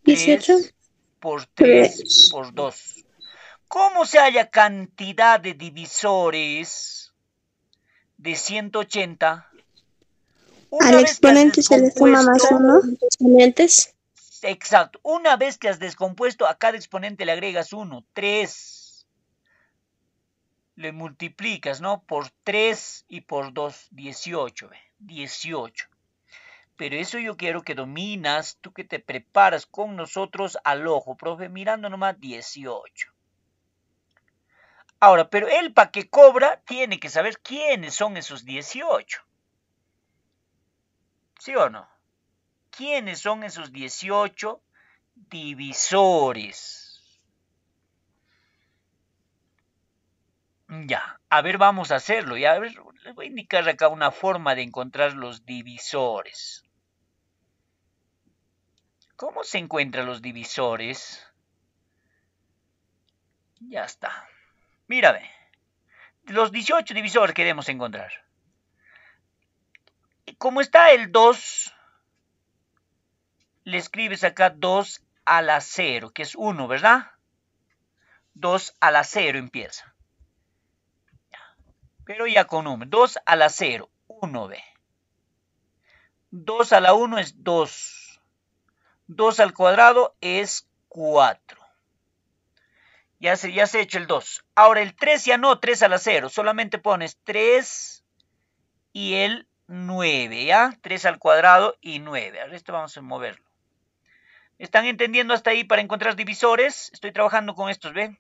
[SPEAKER 1] 18. por 3 por 2. ¿Cómo se halla cantidad de divisores de 180?
[SPEAKER 2] Al exponente se le suma más uno, exponentes.
[SPEAKER 1] Exacto. Una vez que has descompuesto, a cada exponente le agregas 1, 3. Le multiplicas, ¿no? Por 3 y por 2, 18. 18. Pero eso yo quiero que dominas, tú que te preparas con nosotros al ojo, profe, mirando nomás 18. Ahora, pero él para que cobra tiene que saber quiénes son esos 18. ¿Sí o no? quiénes son esos 18 divisores. Ya, a ver, vamos a hacerlo. Ya, a ver, les voy a indicar acá una forma de encontrar los divisores. ¿Cómo se encuentran los divisores? Ya está. Mírame. Los 18 divisores queremos encontrar. ¿Cómo está el 2, le escribes acá 2 a la 0, que es 1, ¿verdad? 2 a la 0 empieza. Pero ya con número. 2 a la 0, 1 b 2 a la 1 es 2. 2 al cuadrado es 4. Ya se, ya se ha hecho el 2. Ahora el 3 ya no, 3 a la 0. Solamente pones 3 y el 9, ¿ya? 3 al cuadrado y 9. Ahora esto vamos a moverlo. ¿Están entendiendo hasta ahí para encontrar divisores? Estoy trabajando con estos, ¿ven?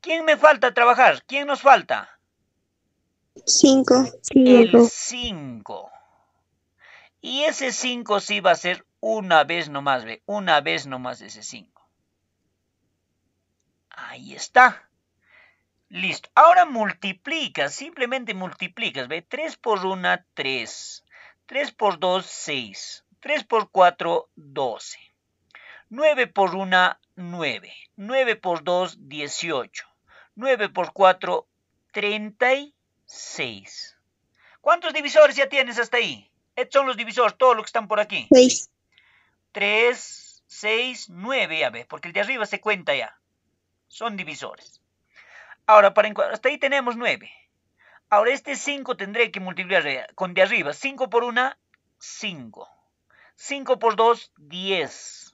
[SPEAKER 1] ¿Quién me falta trabajar? ¿Quién nos falta?
[SPEAKER 2] 5 El
[SPEAKER 1] 5. Y ese 5 sí va a ser una vez nomás, ¿ve? Una vez nomás ese 5. Ahí está. Listo. Ahora multiplicas, simplemente multiplicas, ¿ve? 3 por 1, 3. 3 por 2, 6. 3 por 4, 12. 9 por 1, 9. 9 por 2, 18. 9 por 4, 36. ¿Cuántos divisores ya tienes hasta ahí? Estos son los divisores, todos los que están por aquí. 3, 6, 9, ya ves, porque el de arriba se cuenta ya. Son divisores. Ahora, para hasta ahí tenemos 9. Ahora, este 5 tendré que multiplicar con de arriba. 5 por 1, 5. 5 por 2, 10.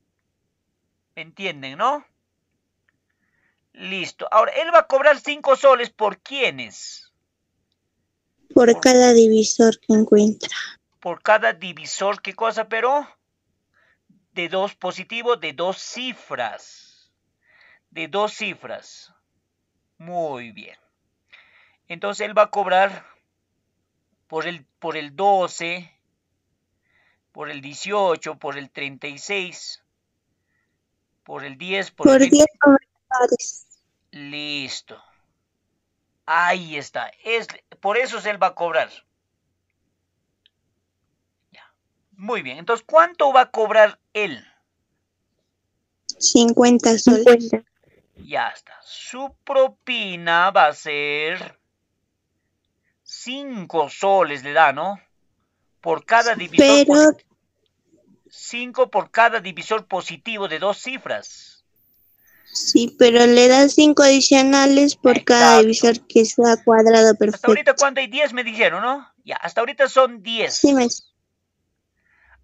[SPEAKER 1] entienden, no? Listo. Ahora, él va a cobrar 5 soles por quiénes?
[SPEAKER 2] Por, cada divisor que encuentra.
[SPEAKER 1] Por cada divisor, ¿qué cosa, pero? De dos positivos, de dos cifras. De dos cifras. Muy bien. Entonces él va a cobrar por el, por el 12, por el 18, por el 36 por el 10, por, por el 10 Listo. Ahí está. por eso él va a cobrar. Muy bien. Entonces, ¿cuánto va a cobrar él?
[SPEAKER 2] 50 soles.
[SPEAKER 1] Ya está. Su propina va a ser 5 soles, le da, ¿no? Por cada divisor. 5 por cada divisor positivo de dos cifras.
[SPEAKER 2] Sí, pero le dan cinco adicionales por cada divisor que sea cuadrado perfecto. Hasta
[SPEAKER 1] ahorita cuando hay 10 me dijeron, ¿no? Ya, hasta ahorita son 10. Sí, me...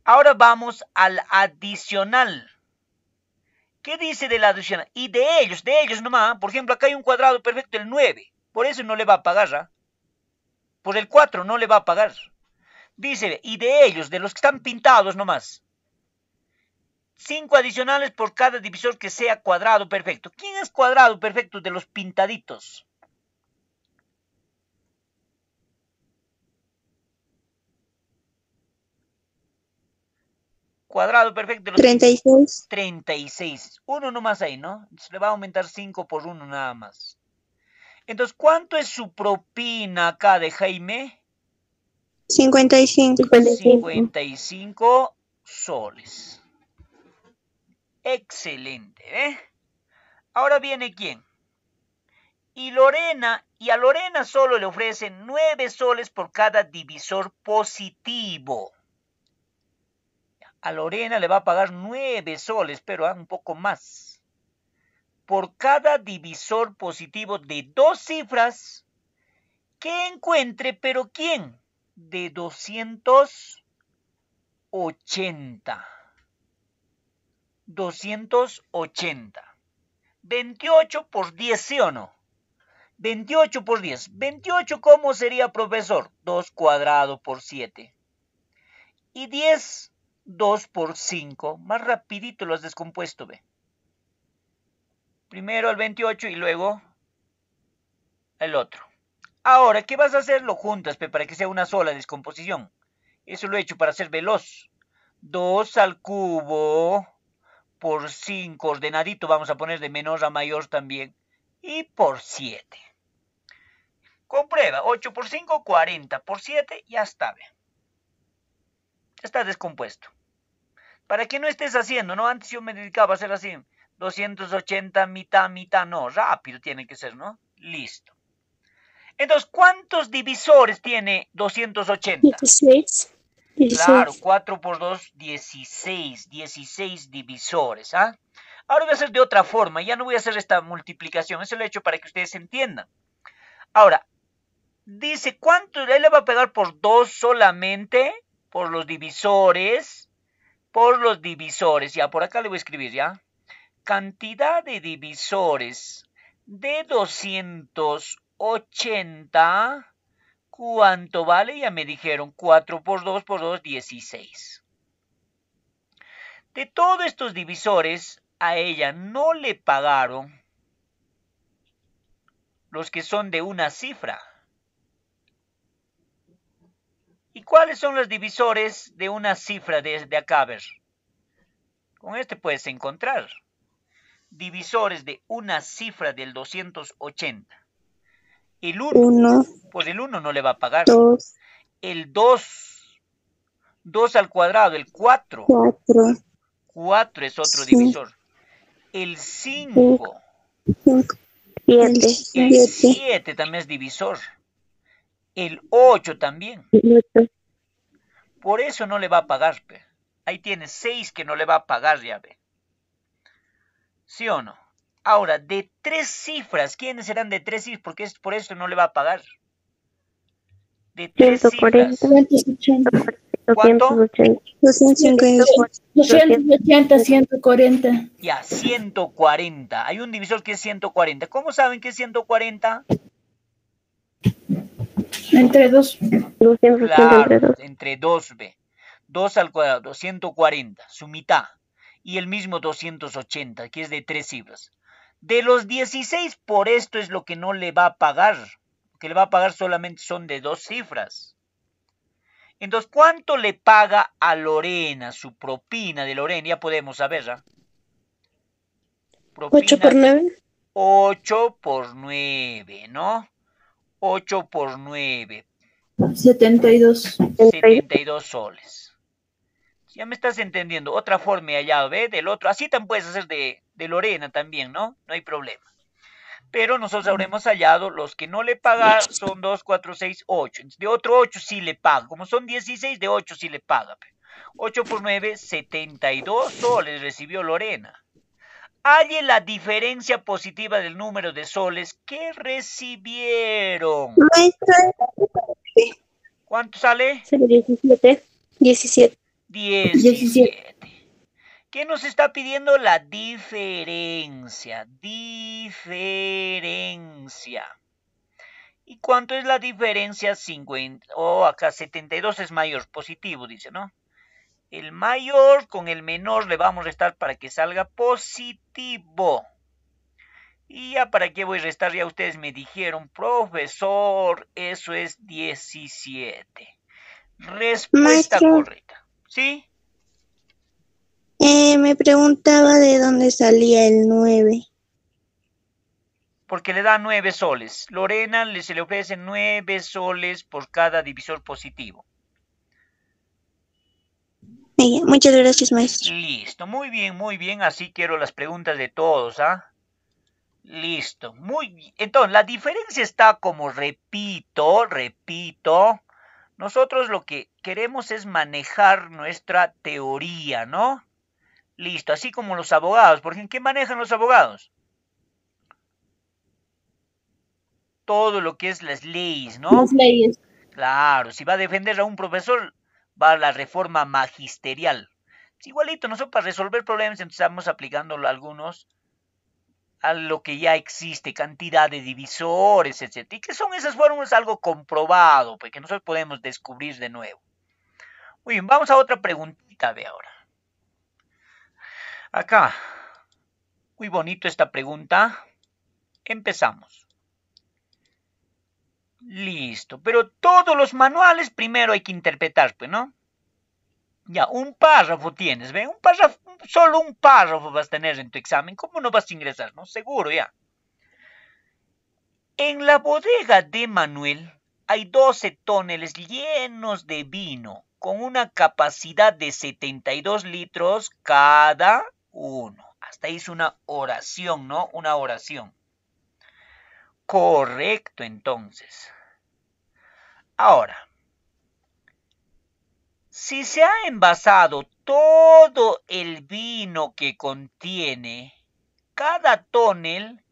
[SPEAKER 1] Ahora vamos al adicional. ¿Qué dice del adicional? Y de ellos, de ellos nomás, por ejemplo, acá hay un cuadrado perfecto, el 9. Por eso no le va a pagar, ¿ah? Por el 4 no le va a pagar. Dice, y de ellos, de los que están pintados nomás, Cinco adicionales por cada divisor que sea cuadrado perfecto. ¿Quién es cuadrado perfecto de los pintaditos? Cuadrado perfecto de los 36. 36. Uno nomás ahí, ¿no? Se le va a aumentar 5 por uno nada más. Entonces, ¿cuánto es su propina acá de Jaime?
[SPEAKER 2] 55.
[SPEAKER 1] 55 soles. Excelente, ¿eh? Ahora viene quién. Y Lorena, y a Lorena solo le ofrecen nueve soles por cada divisor positivo. A Lorena le va a pagar nueve soles, pero ¿eh? un poco más. Por cada divisor positivo de dos cifras que encuentre, pero ¿quién? De 280. 280. 28 por 10, ¿sí o no? 28 por 10. 28, ¿cómo sería, profesor? 2 cuadrado por 7. Y 10, 2 por 5. Más rapidito lo has descompuesto, ve. Primero el 28 y luego el otro. Ahora, ¿qué vas a hacer? Lo juntas, ve, para que sea una sola descomposición. Eso lo he hecho para ser veloz. 2 al cubo por 5, ordenadito vamos a poner de menor a mayor también, y por 7. Comprueba, 8 por 5, 40, por 7 ya está, bien. Está descompuesto. Para que no estés haciendo, ¿no? Antes yo me dedicaba a hacer así, 280, mitad, mitad, no, rápido tiene que ser, ¿no? Listo. Entonces, ¿cuántos divisores tiene 280?
[SPEAKER 2] 16.
[SPEAKER 1] Claro, 4 por 2, 16, 16 divisores. ¿ah? Ahora voy a hacer de otra forma, ya no voy a hacer esta multiplicación, eso lo he hecho para que ustedes entiendan. Ahora, dice cuánto, él le va a pegar por 2 solamente, por los divisores, por los divisores, ya, por acá le voy a escribir, ya. Cantidad de divisores de 280 cuánto vale, ya me dijeron 4 por 2 por 2, 16. De todos estos divisores, a ella no le pagaron los que son de una cifra. ¿Y cuáles son los divisores de una cifra desde acá? ver. Con este puedes encontrar divisores de una cifra del 280. El 1, pues el 1 no le va a pagar. el 2, 2 al cuadrado, el 4. 4 es otro divisor. El 5.
[SPEAKER 2] 7. El 7
[SPEAKER 1] también es divisor. El 8 también. Por eso no le va a pagar. Ahí tiene 6 que no le va a pagar, ya ve. ¿Sí o no? Ahora, de tres cifras, ¿quiénes serán de tres cifras? Porque es, por eso no le va a pagar. De
[SPEAKER 2] tres 140, cifras. ¿Cuánto? 280. 140.
[SPEAKER 1] Ya, 140. Hay un divisor que es 140. ¿Cómo saben que es 140?
[SPEAKER 2] Entre dos. Claro,
[SPEAKER 1] entre dos B. 2, al cuadrado, 240 su mitad. Y el mismo 280, que es de tres cifras. De los 16, por esto es lo que no le va a pagar. Lo que le va a pagar solamente son de dos cifras. Entonces, ¿cuánto le paga a Lorena su propina de Lorena? Ya podemos saber, 8 ¿ah? por 9. 8 por 9, ¿no? 8 por 9.
[SPEAKER 2] 72. 72
[SPEAKER 1] soles. Ya me estás entendiendo. Otra forma allá, ¿ve? Del otro. Así también puedes hacer de de Lorena también, ¿no? No hay problema. Pero nosotros habremos hallado los que no le pagan son 2, 4, 6, 8. De otro 8 sí le paga. Como son 16, de 8 sí le paga. 8 por 9, 72 soles recibió Lorena. Halle la diferencia positiva del número de soles que recibieron. ¿Cuánto sale?
[SPEAKER 2] 17. 17.
[SPEAKER 1] 17. ¿Qué nos está pidiendo la diferencia? Diferencia. ¿Y cuánto es la diferencia? 50. Oh, acá 72 es mayor, positivo, dice, ¿no? El mayor con el menor le vamos a restar para que salga positivo. Y ya para qué voy a restar, ya ustedes me dijeron, profesor, eso es 17. Respuesta correcta. ¿Sí?
[SPEAKER 2] Eh, me preguntaba de dónde salía el 9.
[SPEAKER 1] Porque le da 9 soles. Lorena se le ofrece 9 soles por cada divisor positivo.
[SPEAKER 2] Muchas gracias, maestro.
[SPEAKER 1] Listo, muy bien, muy bien. Así quiero las preguntas de todos, ¿ah? Listo, muy bien. Entonces, la diferencia está como, repito, repito, nosotros lo que queremos es manejar nuestra teoría, ¿no? Listo, así como los abogados, porque ¿qué manejan los abogados? Todo lo que es las leyes, ¿no? Las leyes. Claro, si va a defender a un profesor, va a la reforma magisterial. Es igualito, nosotros para resolver problemas estamos a algunos a lo que ya existe, cantidad de divisores, etc. ¿Y qué son esas fórmulas? Algo comprobado, porque pues, nosotros podemos descubrir de nuevo. Muy bien, vamos a otra preguntita de ahora. Acá. Muy bonito esta pregunta. Empezamos. Listo. Pero todos los manuales primero hay que interpretar, pues, ¿no? Ya, un párrafo tienes, ¿ve? Un párrafo, solo un párrafo vas a tener en tu examen. ¿Cómo no vas a ingresar, no? Seguro, ya. En la bodega de Manuel hay 12 toneles llenos de vino, con una capacidad de 72 litros cada uno. Hasta hizo una oración, ¿no? Una oración. Correcto, entonces. Ahora, si se ha envasado todo el vino que contiene cada tonel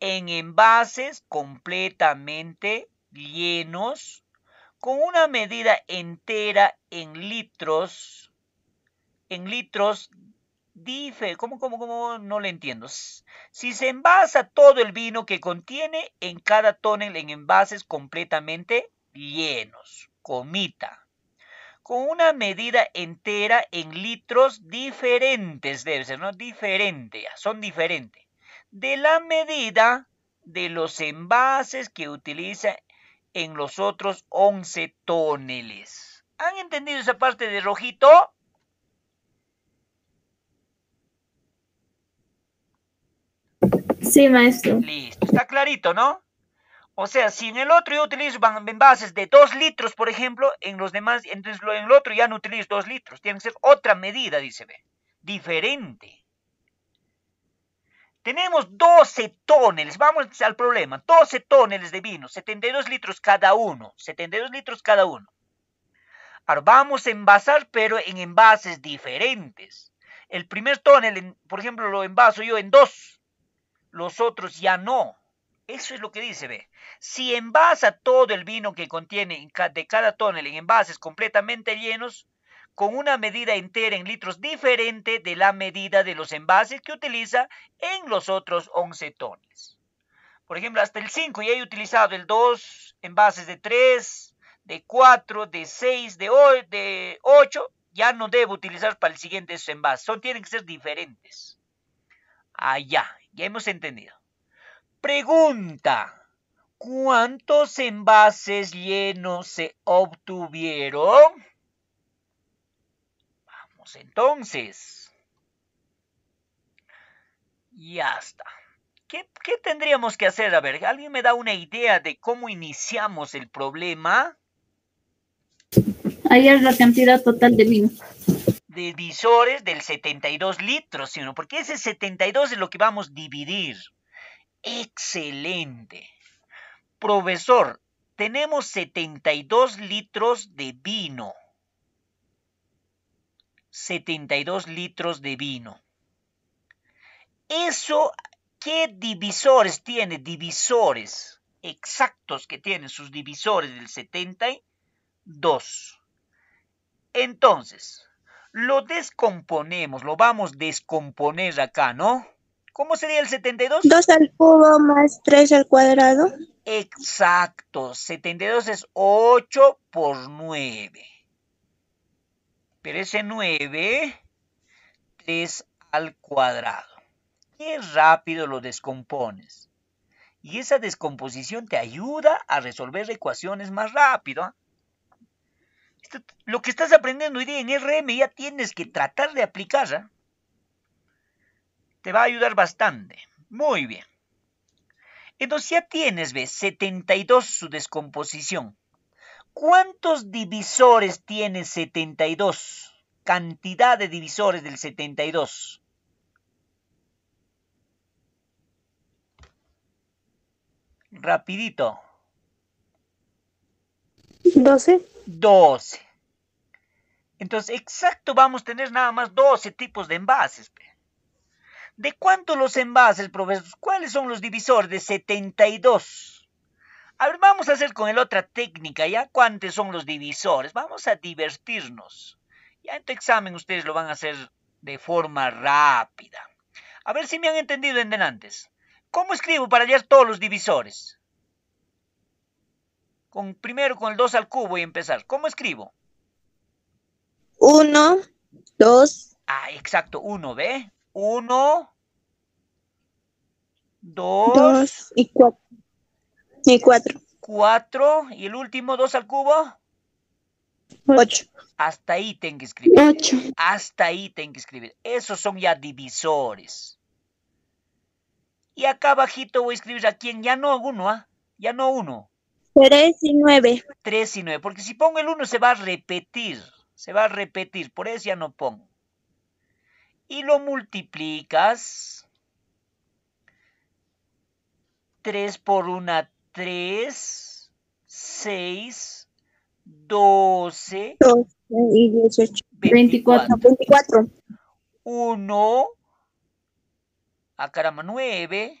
[SPEAKER 1] en envases completamente llenos, con una medida entera en litros, en litros dice ¿cómo, cómo, cómo? No le entiendo. Si se envasa todo el vino que contiene en cada tonel en envases completamente llenos, comita, con una medida entera en litros diferentes, debe ser, ¿no? Diferente, ah, son diferentes. De la medida de los envases que utiliza en los otros 11 toneles. ¿Han entendido esa parte de rojito?
[SPEAKER 2] Sí, maestro. Listo,
[SPEAKER 1] está clarito, ¿no? O sea, si en el otro yo utilizo envases de 2 litros, por ejemplo, en los demás, entonces en el otro ya no utilizo 2 litros. Tiene que ser otra medida, dice B. Diferente. Tenemos 12 toneles, vamos al problema, 12 toneles de vino, 72 litros cada uno, 72 litros cada uno. Ahora vamos a envasar, pero en envases diferentes. El primer tonel, por ejemplo, lo envaso yo en dos, los otros ya no. Eso es lo que dice, ve. Si envasa todo el vino que contiene de cada tonel en envases completamente llenos, con una medida entera en litros diferente de la medida de los envases que utiliza en los otros 11 tonelos Por ejemplo, hasta el 5 y he utilizado el 2, envases de 3, de 4, de 6, de 8, ya no debo utilizar para el siguiente esos envases, son, tienen que ser diferentes. Allá, ya hemos entendido. Pregunta. ¿Cuántos envases llenos se obtuvieron? Vamos entonces. Ya está. ¿Qué, tendríamos que hacer? A ver, ¿alguien me da una idea de cómo iniciamos el problema?
[SPEAKER 2] Ahí es la cantidad total de vino divisores del 72 litros, sino porque
[SPEAKER 1] ese 72 es lo que vamos a dividir. Excelente. Profesor, tenemos 72 litros de vino. 72 litros de vino. Eso, ¿qué divisores tiene? Divisores exactos que tienen sus divisores del 72. Entonces, lo descomponemos, lo vamos a descomponer acá, ¿no? ¿Cómo sería el 72? 2 al
[SPEAKER 2] cubo más 3 al cuadrado.
[SPEAKER 1] Exacto, 72 es 8 por 9. Pero ese 9, 3 al cuadrado. Qué rápido lo descompones. Y esa descomposición te ayuda a resolver ecuaciones más rápido. ¿eh? Este, lo que estás aprendiendo hoy día en RM ya tienes que tratar de aplicarla. Te va a ayudar bastante. Muy bien. Entonces ya tienes, ¿ves? 72 su descomposición. ¿Cuántos divisores tiene 72? Cantidad de divisores del 72. Rapidito. 12. 12. Entonces, exacto, vamos a tener nada más 12 tipos de envases. ¿De cuántos los envases, profesor? ¿Cuáles son los divisores? De 72. A ver, vamos a hacer con la otra técnica, ¿ya? ¿Cuántos son los divisores? Vamos a divertirnos. Ya en tu examen ustedes lo van a hacer de forma rápida. A ver si me han entendido en denantes. ¿Cómo escribo para hallar todos los divisores? con, primero con el 2 al cubo y empezar. ¿Cómo escribo?
[SPEAKER 2] 1, 2.
[SPEAKER 1] Ah, exacto, 1, ¿ve? 1,
[SPEAKER 2] 2 y 4. Y
[SPEAKER 1] 4. 4 y el último 2 al cubo. 8. Hasta ahí tengo que escribir. 8. Hasta ahí tengo que escribir. Esos son ya divisores. Y acá bajito voy a escribir a quien ya no uno, ¿ah? Ya no uno.
[SPEAKER 2] 3 y 9.
[SPEAKER 1] 3 y 9, porque si pongo el 1 se va a repetir, se va a repetir, por eso ya no pongo. Y lo multiplicas. 3 por 1, 3, 6, 12,
[SPEAKER 2] 12 y 18, 24, 24.
[SPEAKER 1] 1, a caramba, 9,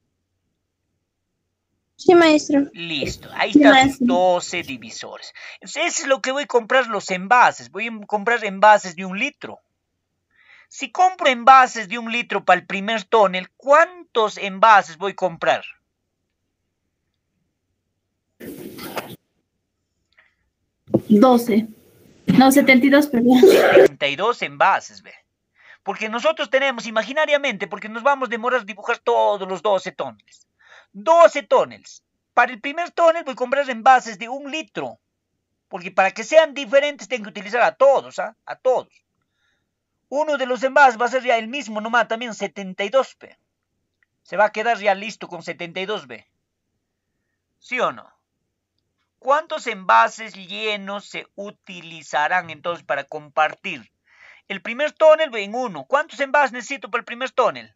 [SPEAKER 1] Sí, maestro. Listo, ahí están los 12 divisores. Eso es lo que voy a comprar los envases. Voy a comprar envases de un litro. Si compro envases de un litro para el primer tonel, ¿cuántos envases voy a comprar?
[SPEAKER 2] 12. No, 72, perdón.
[SPEAKER 1] 72 envases, ve. Porque nosotros tenemos imaginariamente, porque nos vamos a demorar a dibujar todos los 12 toneles. 12 tonels. Para el primer tonel voy pues, a comprar envases de un litro, porque para que sean diferentes tengo que utilizar a todos, ¿ah? a todos. Uno de los envases va a ser ya el mismo, nomás también 72 b Se va a quedar ya listo con 72b. ¿Sí o no? ¿Cuántos envases llenos se utilizarán entonces para compartir? El primer tonel pues, en uno. ¿Cuántos envases necesito para el primer tonel?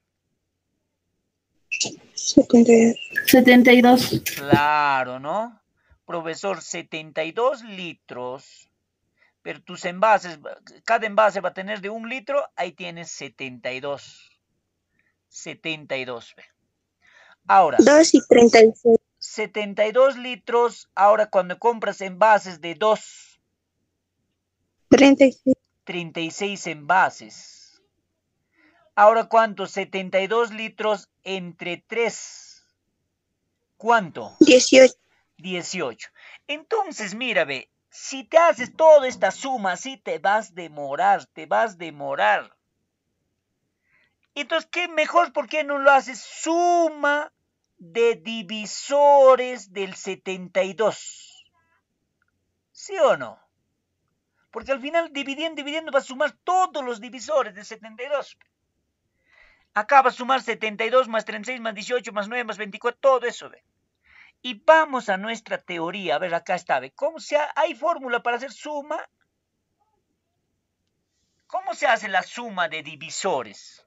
[SPEAKER 2] 72.
[SPEAKER 1] Claro, ¿no? Profesor, 72 litros, pero tus envases, cada envase va a tener de un litro, ahí tienes 72. 72.
[SPEAKER 2] Ahora. 2 y 36.
[SPEAKER 1] 72 litros, ahora cuando compras envases de 2.
[SPEAKER 2] 36.
[SPEAKER 1] 36 envases. Ahora, ¿cuántos? 72 litros entre 3. ¿Cuánto? 18. 18. Entonces, mira, ve, si te haces toda esta suma, si te vas a demorar, te vas a demorar. Entonces, ¿qué mejor? ¿Por qué no lo haces suma de divisores del 72? ¿Sí o no? Porque al final, dividiendo, dividiendo, va a sumar todos los divisores del 72. Acá va a sumar 72 más 36 más 18 más 9 más 24, todo eso, ¿ve? Y vamos a nuestra teoría. A ver, acá está, ¿ve? ¿Cómo se ¿Hay fórmula para hacer suma? ¿Cómo se hace la suma de divisores?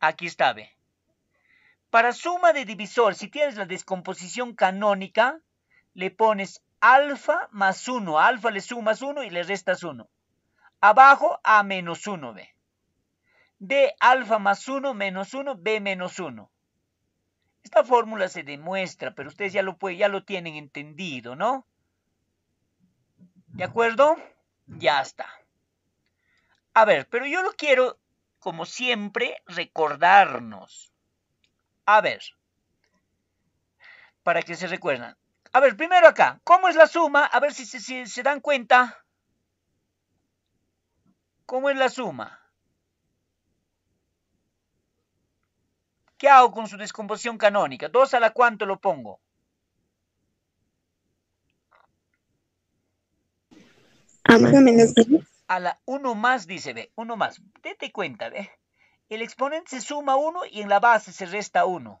[SPEAKER 1] Aquí está, ¿ve? Para suma de divisor, si tienes la descomposición canónica, le pones alfa más 1. Alfa le sumas 1 y le restas 1. Abajo a menos 1, B. de alfa más 1 menos 1, B menos 1. Esta fórmula se demuestra, pero ustedes ya lo, ya lo tienen entendido, ¿no? ¿De acuerdo? Ya está. A ver, pero yo lo quiero, como siempre, recordarnos. A ver, para que se recuerdan A ver, primero acá, ¿cómo es la suma? A ver si, si se dan cuenta. ¿Cómo es la suma? ¿Qué hago con su descomposición canónica? ¿2 a la cuánto lo pongo?
[SPEAKER 2] A, menos
[SPEAKER 1] a la 1 más, dice, B. 1 más. Dete cuenta, ve. El exponente se suma 1 y en la base se resta 1.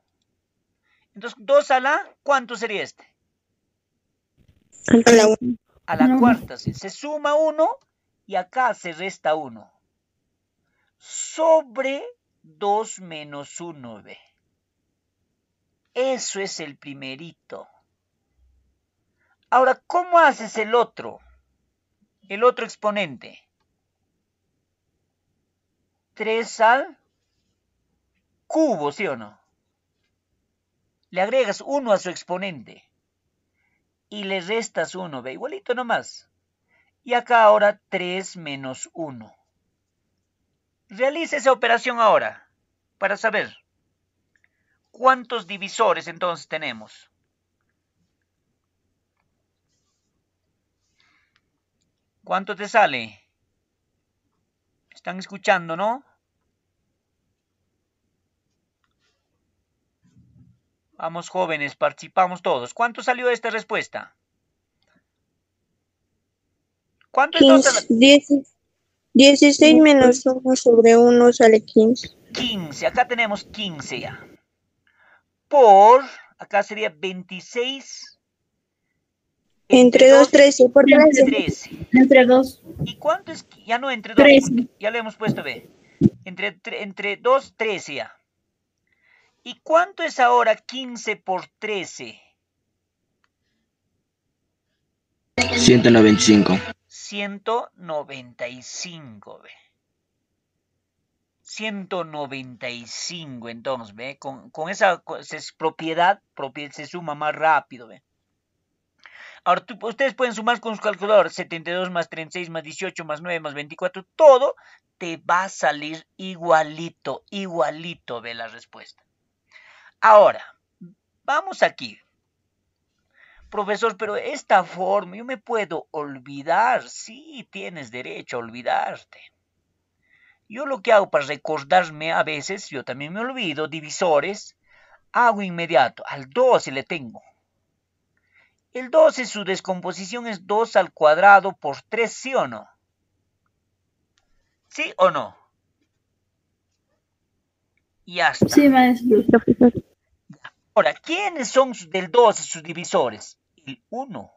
[SPEAKER 1] Entonces, 2 a la, ¿cuánto sería este?
[SPEAKER 2] A la, 1. a la cuarta,
[SPEAKER 1] sí. Se suma 1 y acá se resta 1. Sobre 2 menos 1, b Eso es el primerito. Ahora, ¿cómo haces el otro? El otro exponente. 3 al cubo, ¿sí o no? Le agregas 1 a su exponente y le restas 1, b igualito nomás. Y acá ahora 3 menos 1. Realice esa operación ahora para saber cuántos divisores entonces tenemos. ¿Cuánto te sale? Están escuchando, ¿no? Vamos jóvenes, participamos todos. ¿Cuánto salió esta respuesta?
[SPEAKER 2] ¿Cuánto es 16 menos 1 sobre 1 sale 15.
[SPEAKER 1] 15, acá tenemos 15 ya. Por, acá sería 26.
[SPEAKER 2] Entre 2, 13. Entre 2.
[SPEAKER 1] ¿Y cuánto es? Ya no entre 2. Ya lo hemos puesto, B. Entre, entre 2, 13 ya. ¿Y cuánto es ahora 15 por 13?
[SPEAKER 2] 195.
[SPEAKER 1] 195, ¿ve? 195, entonces, ¿ve? Con, esa propiedad, propiedad, se suma más rápido, ¿ve? Ahora, ustedes pueden sumar con su calculador 72 más 36 más 18 más 9 más 24, todo te va a salir igualito, igualito, ¿ve? La respuesta. Ahora, vamos aquí, profesor, pero esta forma yo me puedo olvidar, sí, tienes derecho a olvidarte. Yo lo que hago para recordarme a veces, yo también me olvido, divisores, hago inmediato, al 12 le tengo. El 12, su descomposición es 2 al cuadrado por 3, ¿sí o no? ¿Sí o no? Ya Sí, maestro, Ahora, ¿quiénes son del 12 sus divisores? el 1,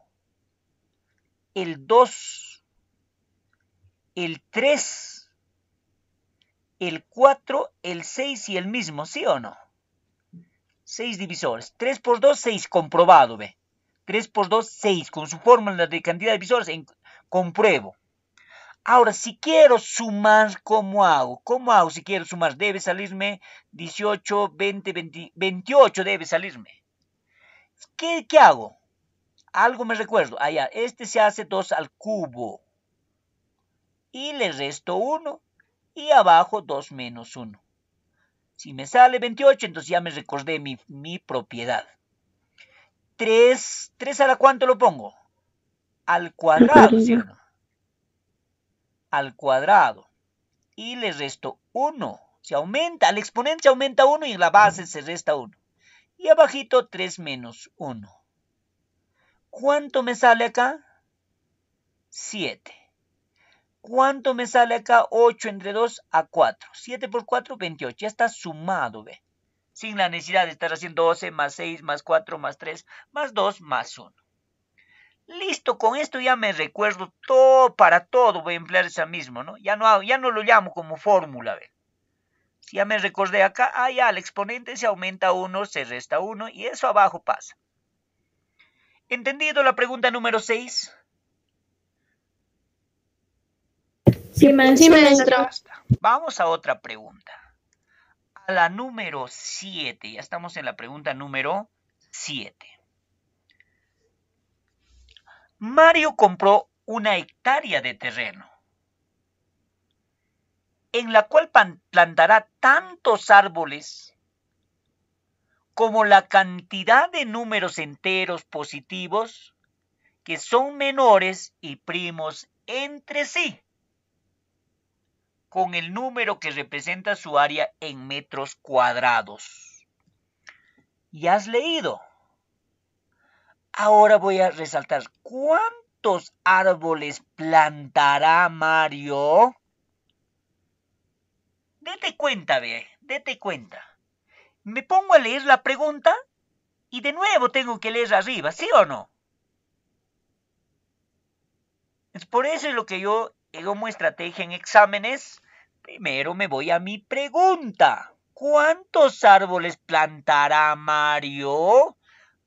[SPEAKER 1] el 2, el 3, el 4, el 6 y el mismo, ¿sí o no? 6 divisores. 3 por 2, 6 comprobado, ve. 3 por 2, 6. Con su fórmula de cantidad de divisores compruebo. Ahora, si quiero sumar, ¿cómo hago? ¿Cómo hago si quiero sumar? Debe salirme 18, 20, 20 28 debe salirme. ¿Qué, ¿Qué hago? algo me recuerdo. Allá, ah, este se hace 2 al cubo. Y le resto 1. Y abajo 2 menos 1. Si me sale 28, entonces ya me recordé mi, propiedad. 3, 3 a la cuánto lo pongo? Al cuadrado, ¿cierto? Al cuadrado. Y le resto 1. Se aumenta, al exponente se aumenta 1 y en la base se resta 1. Y abajito 3 menos 1. ¿Cuánto me sale acá? 7. ¿Cuánto me sale acá? 8 entre 2 a 4. 7 por 4, 28. Ya está sumado, ve. Sin la necesidad de estar haciendo 12 más 6 más 4 más 3 más 2 más 1. Listo, con esto ya me recuerdo todo, para todo voy a emplear esa misma, ¿no? Ya no, ya no lo llamo como fórmula, ¿ve? Si ya me recordé acá, ah, ya, el exponente se aumenta 1, se resta 1 y eso abajo pasa. ¿Entendido la pregunta número 6? Sí, maestro. Vamos a otra pregunta. A la número 7. Ya estamos en la pregunta número 7. Mario compró una hectárea de terreno en la cual plantará tantos árboles como la cantidad de números enteros positivos que son menores y primos entre sí, con el número que representa su área en metros cuadrados. Y has leído. Ahora voy a resaltar cuántos árboles plantará Mario. Dete cuenta, ve, dete cuenta me pongo a leer la pregunta y de nuevo tengo que leer arriba, ¿sí o no? Es por eso es lo que yo como estrategia en exámenes, primero me voy a mi pregunta. ¿Cuántos árboles plantará Mario?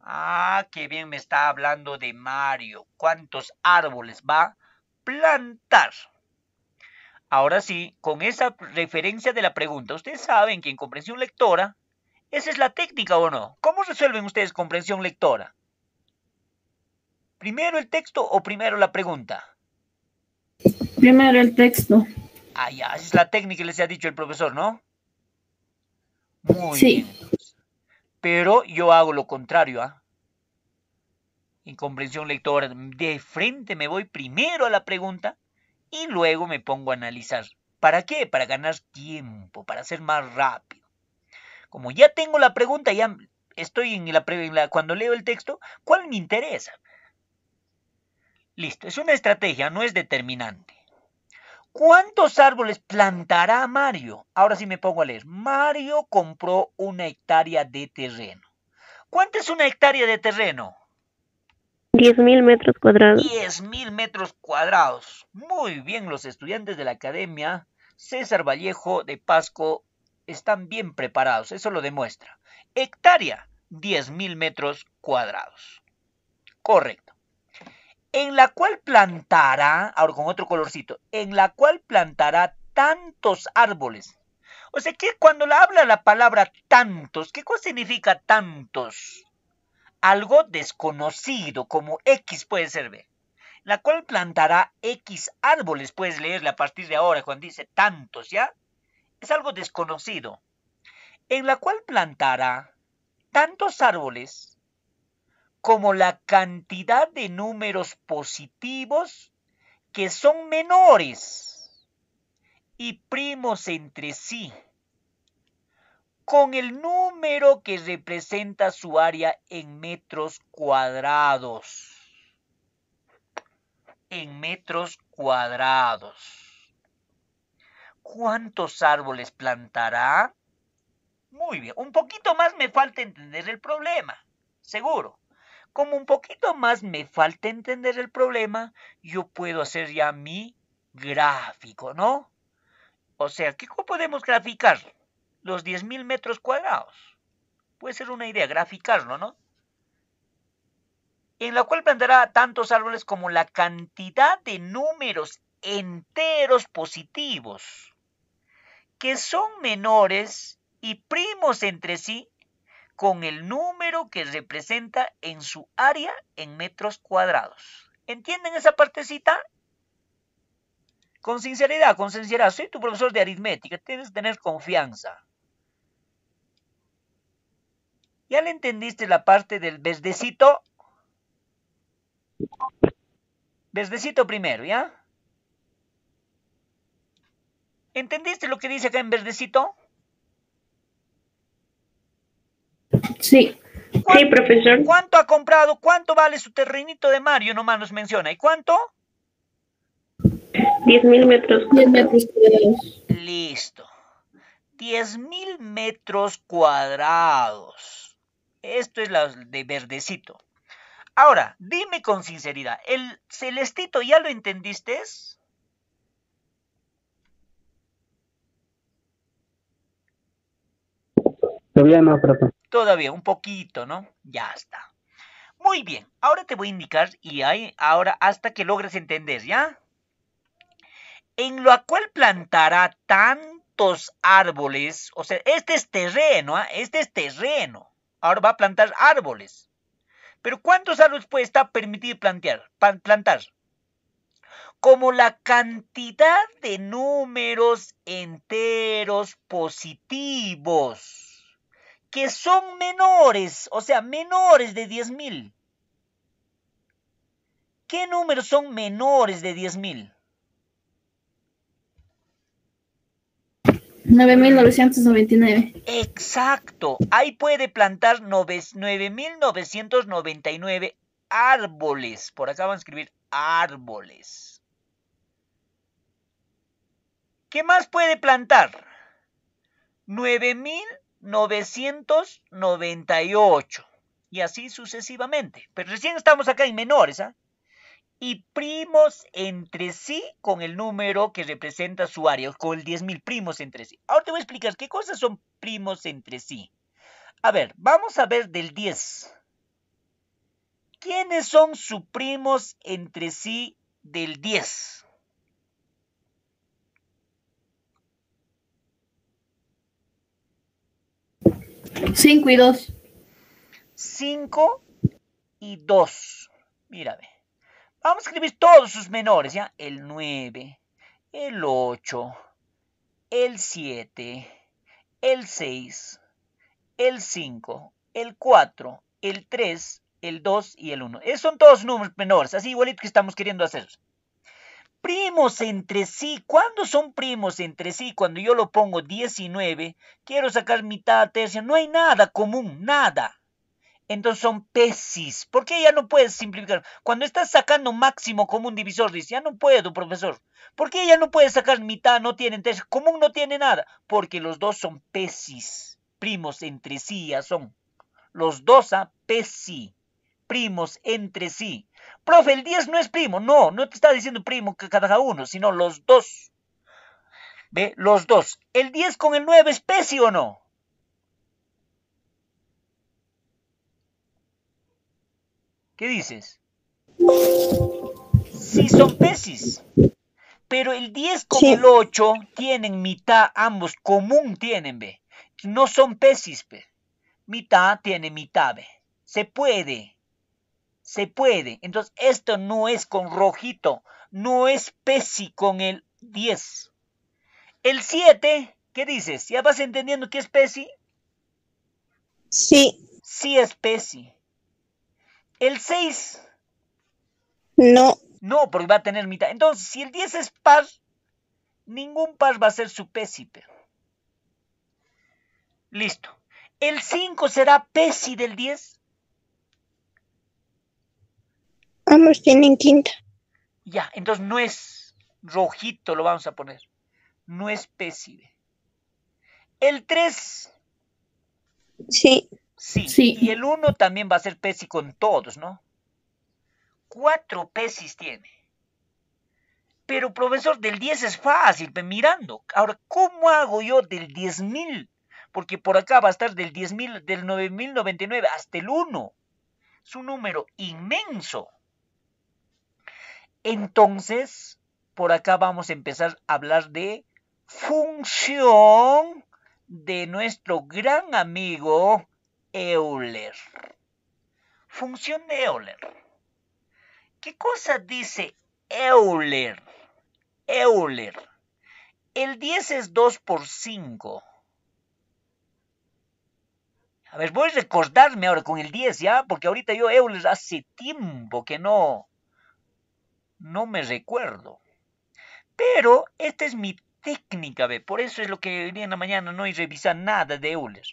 [SPEAKER 1] Ah, qué bien me está hablando de Mario. ¿Cuántos árboles va a plantar? Ahora sí, con esa referencia de la pregunta, ustedes saben que en comprensión lectora ¿Esa es la técnica o no? ¿Cómo resuelven ustedes comprensión lectora? ¿Primero el texto o primero la pregunta? Primero
[SPEAKER 2] el texto.
[SPEAKER 1] Ah, ya, esa es la técnica que les ha dicho el profesor, ¿no? sí. Pero yo hago lo contrario, ¿ah? En comprensión lectora, de frente me voy primero a la pregunta y luego me pongo a analizar. ¿Para qué? Para ganar tiempo, para ser más rápido. Como ya tengo la pregunta, ya estoy en la, cuando leo el texto, ¿cuál me interesa? Listo, es una estrategia, no es determinante. ¿Cuántos árboles plantará Mario? Ahora sí me pongo a leer. Mario compró una hectárea de terreno. ¿Cuánto es una hectárea de terreno?
[SPEAKER 2] 10.000 metros cuadrados.
[SPEAKER 1] 10.000 metros cuadrados. Muy bien los estudiantes de la Academia César Vallejo de Pasco están bien preparados, eso lo demuestra. Hectárea, 10.000 metros cuadrados. Correcto. En la cual plantará, ahora con otro colorcito, en la cual plantará tantos árboles. O sea que cuando le habla la palabra tantos, ¿qué cosa significa tantos? Algo desconocido, como X puede ser B la cual plantará X árboles. Puedes leerle a partir de ahora cuando dice tantos, ¿ya? es algo desconocido, en la cual plantará tantos árboles como la cantidad de números positivos que son menores y primos entre sí, con el número que representa su área en metros cuadrados. En metros cuadrados. ¿Cuántos árboles plantará? Muy bien, un poquito más me falta entender el problema, seguro. Como un poquito más me falta entender el problema, yo puedo hacer ya mi gráfico, ¿no? O sea, ¿qué podemos graficar? Los 10.000 metros cuadrados. Puede ser una idea, graficarlo, ¿no? En la cual plantará tantos árboles como la cantidad de números enteros positivos que son menores y primos entre sí con el número que representa en su área en metros cuadrados. ¿Entienden esa partecita? Con sinceridad, con sinceridad. Soy tu profesor de aritmética, tienes que tener confianza. ¿Ya le entendiste la parte del besdecito? Besdecito primero, ¿ya? ¿Entendiste lo que dice acá en verdecito? Sí. Sí, profesor. ¿Cuánto ha comprado? ¿Cuánto vale su terrenito de Mario? Nomás nos menciona. ¿Y cuánto?
[SPEAKER 2] Diez mil metros. cuadrados. Listo.
[SPEAKER 1] Diez mil metros cuadrados. Esto es la de verdecito. Ahora, dime con sinceridad, ¿el celestito ya lo entendiste? Todavía no, pues. Todavía, un poquito, ¿no? Ya está. Muy bien, ahora te voy a indicar y ahí, ahora hasta que logres entender, ¿ya? En lo cual plantará tantos árboles, o sea, este es terreno, ¿ah? este es terreno. Ahora va a plantar árboles. Pero ¿cuántos árboles puede permitir permitido plantar? como la cantidad de números enteros positivos que son menores, o sea, menores de 10.000. ¿Qué números son menores de 10.000?
[SPEAKER 2] 9.999.
[SPEAKER 1] Exacto. Ahí puede plantar 9.999 árboles. Por acá van a escribir árboles. ¿Qué más puede plantar? 9.000 998 y así sucesivamente. Pero recién estamos acá en menores, ¿ah? Y primos entre sí con el número que representa su área, con el 10.000 primos entre sí. Ahora te voy a explicar qué cosas son primos entre sí. A ver, vamos a ver del 10. ¿Quiénes son sus primos entre sí del 10?
[SPEAKER 2] 5 y 2.
[SPEAKER 1] 5 y 2. Mírame. Vamos a escribir todos sus menores, ¿ya? El 9, el 8, el 7, el 6, el 5, el 4, el 3, el 2 y el 1. Esos son todos números menores, así igualito que estamos queriendo hacer primos entre sí. ¿Cuándo son primos entre sí? Cuando yo lo pongo 19, quiero sacar mitad, tercia, no hay nada común, nada. Entonces son pesis. ¿Por qué ya no puedes simplificar? Cuando estás sacando máximo común divisor, dice ya no puedo, profesor. ¿Por qué ya no puedes sacar mitad, no tienen tercia? Común no tiene nada. Porque los dos son pesis. Primos entre sí ya son. Los dos a pesi primos entre sí. Profe, el 10 no es primo. No, no te está diciendo primo que cada uno, sino los dos. ¿Ve? Los dos. ¿El 10 con el 9 es o no? ¿Qué dices? Sí, son pesis. Pero el 10 con el 8 tienen mitad, ambos común tienen, ve. No son pesis, ve. Mitad tiene mitad, ve. Se puede se puede. Entonces, esto no es con rojito, no es PESI con el 10. El 7, ¿qué dices? ¿Ya vas entendiendo qué es PESI? Sí. Sí es PESI. El 6. No. No, porque va a tener mitad. Entonces, si el 10 es par, ningún par va a ser su PESI. Listo. El 5 será PESI del 10.
[SPEAKER 2] Ambos tienen quinta
[SPEAKER 1] Ya, entonces no es rojito, lo vamos a poner. No es pécide. El 3. Sí. sí. Sí. Y el 1 también va a ser pesi con todos, ¿no? Cuatro pesis tiene. Pero profesor, del 10 es fácil, mirando. Ahora, ¿cómo hago yo del 10.000? Porque por acá va a estar del 10.000, del 9.099 hasta el 1. Es un número inmenso. Entonces, por acá vamos a empezar a hablar de función de nuestro gran amigo Euler. Función de Euler. ¿Qué cosa dice Euler? Euler. El 10 es 2 por 5. A ver, voy a recordarme ahora con el 10, ¿ya? Porque ahorita yo Euler hace tiempo que no, no me recuerdo. Pero esta es mi técnica, ¿ve? Por eso es lo que viene en la mañana no hay revisar nada de Euler.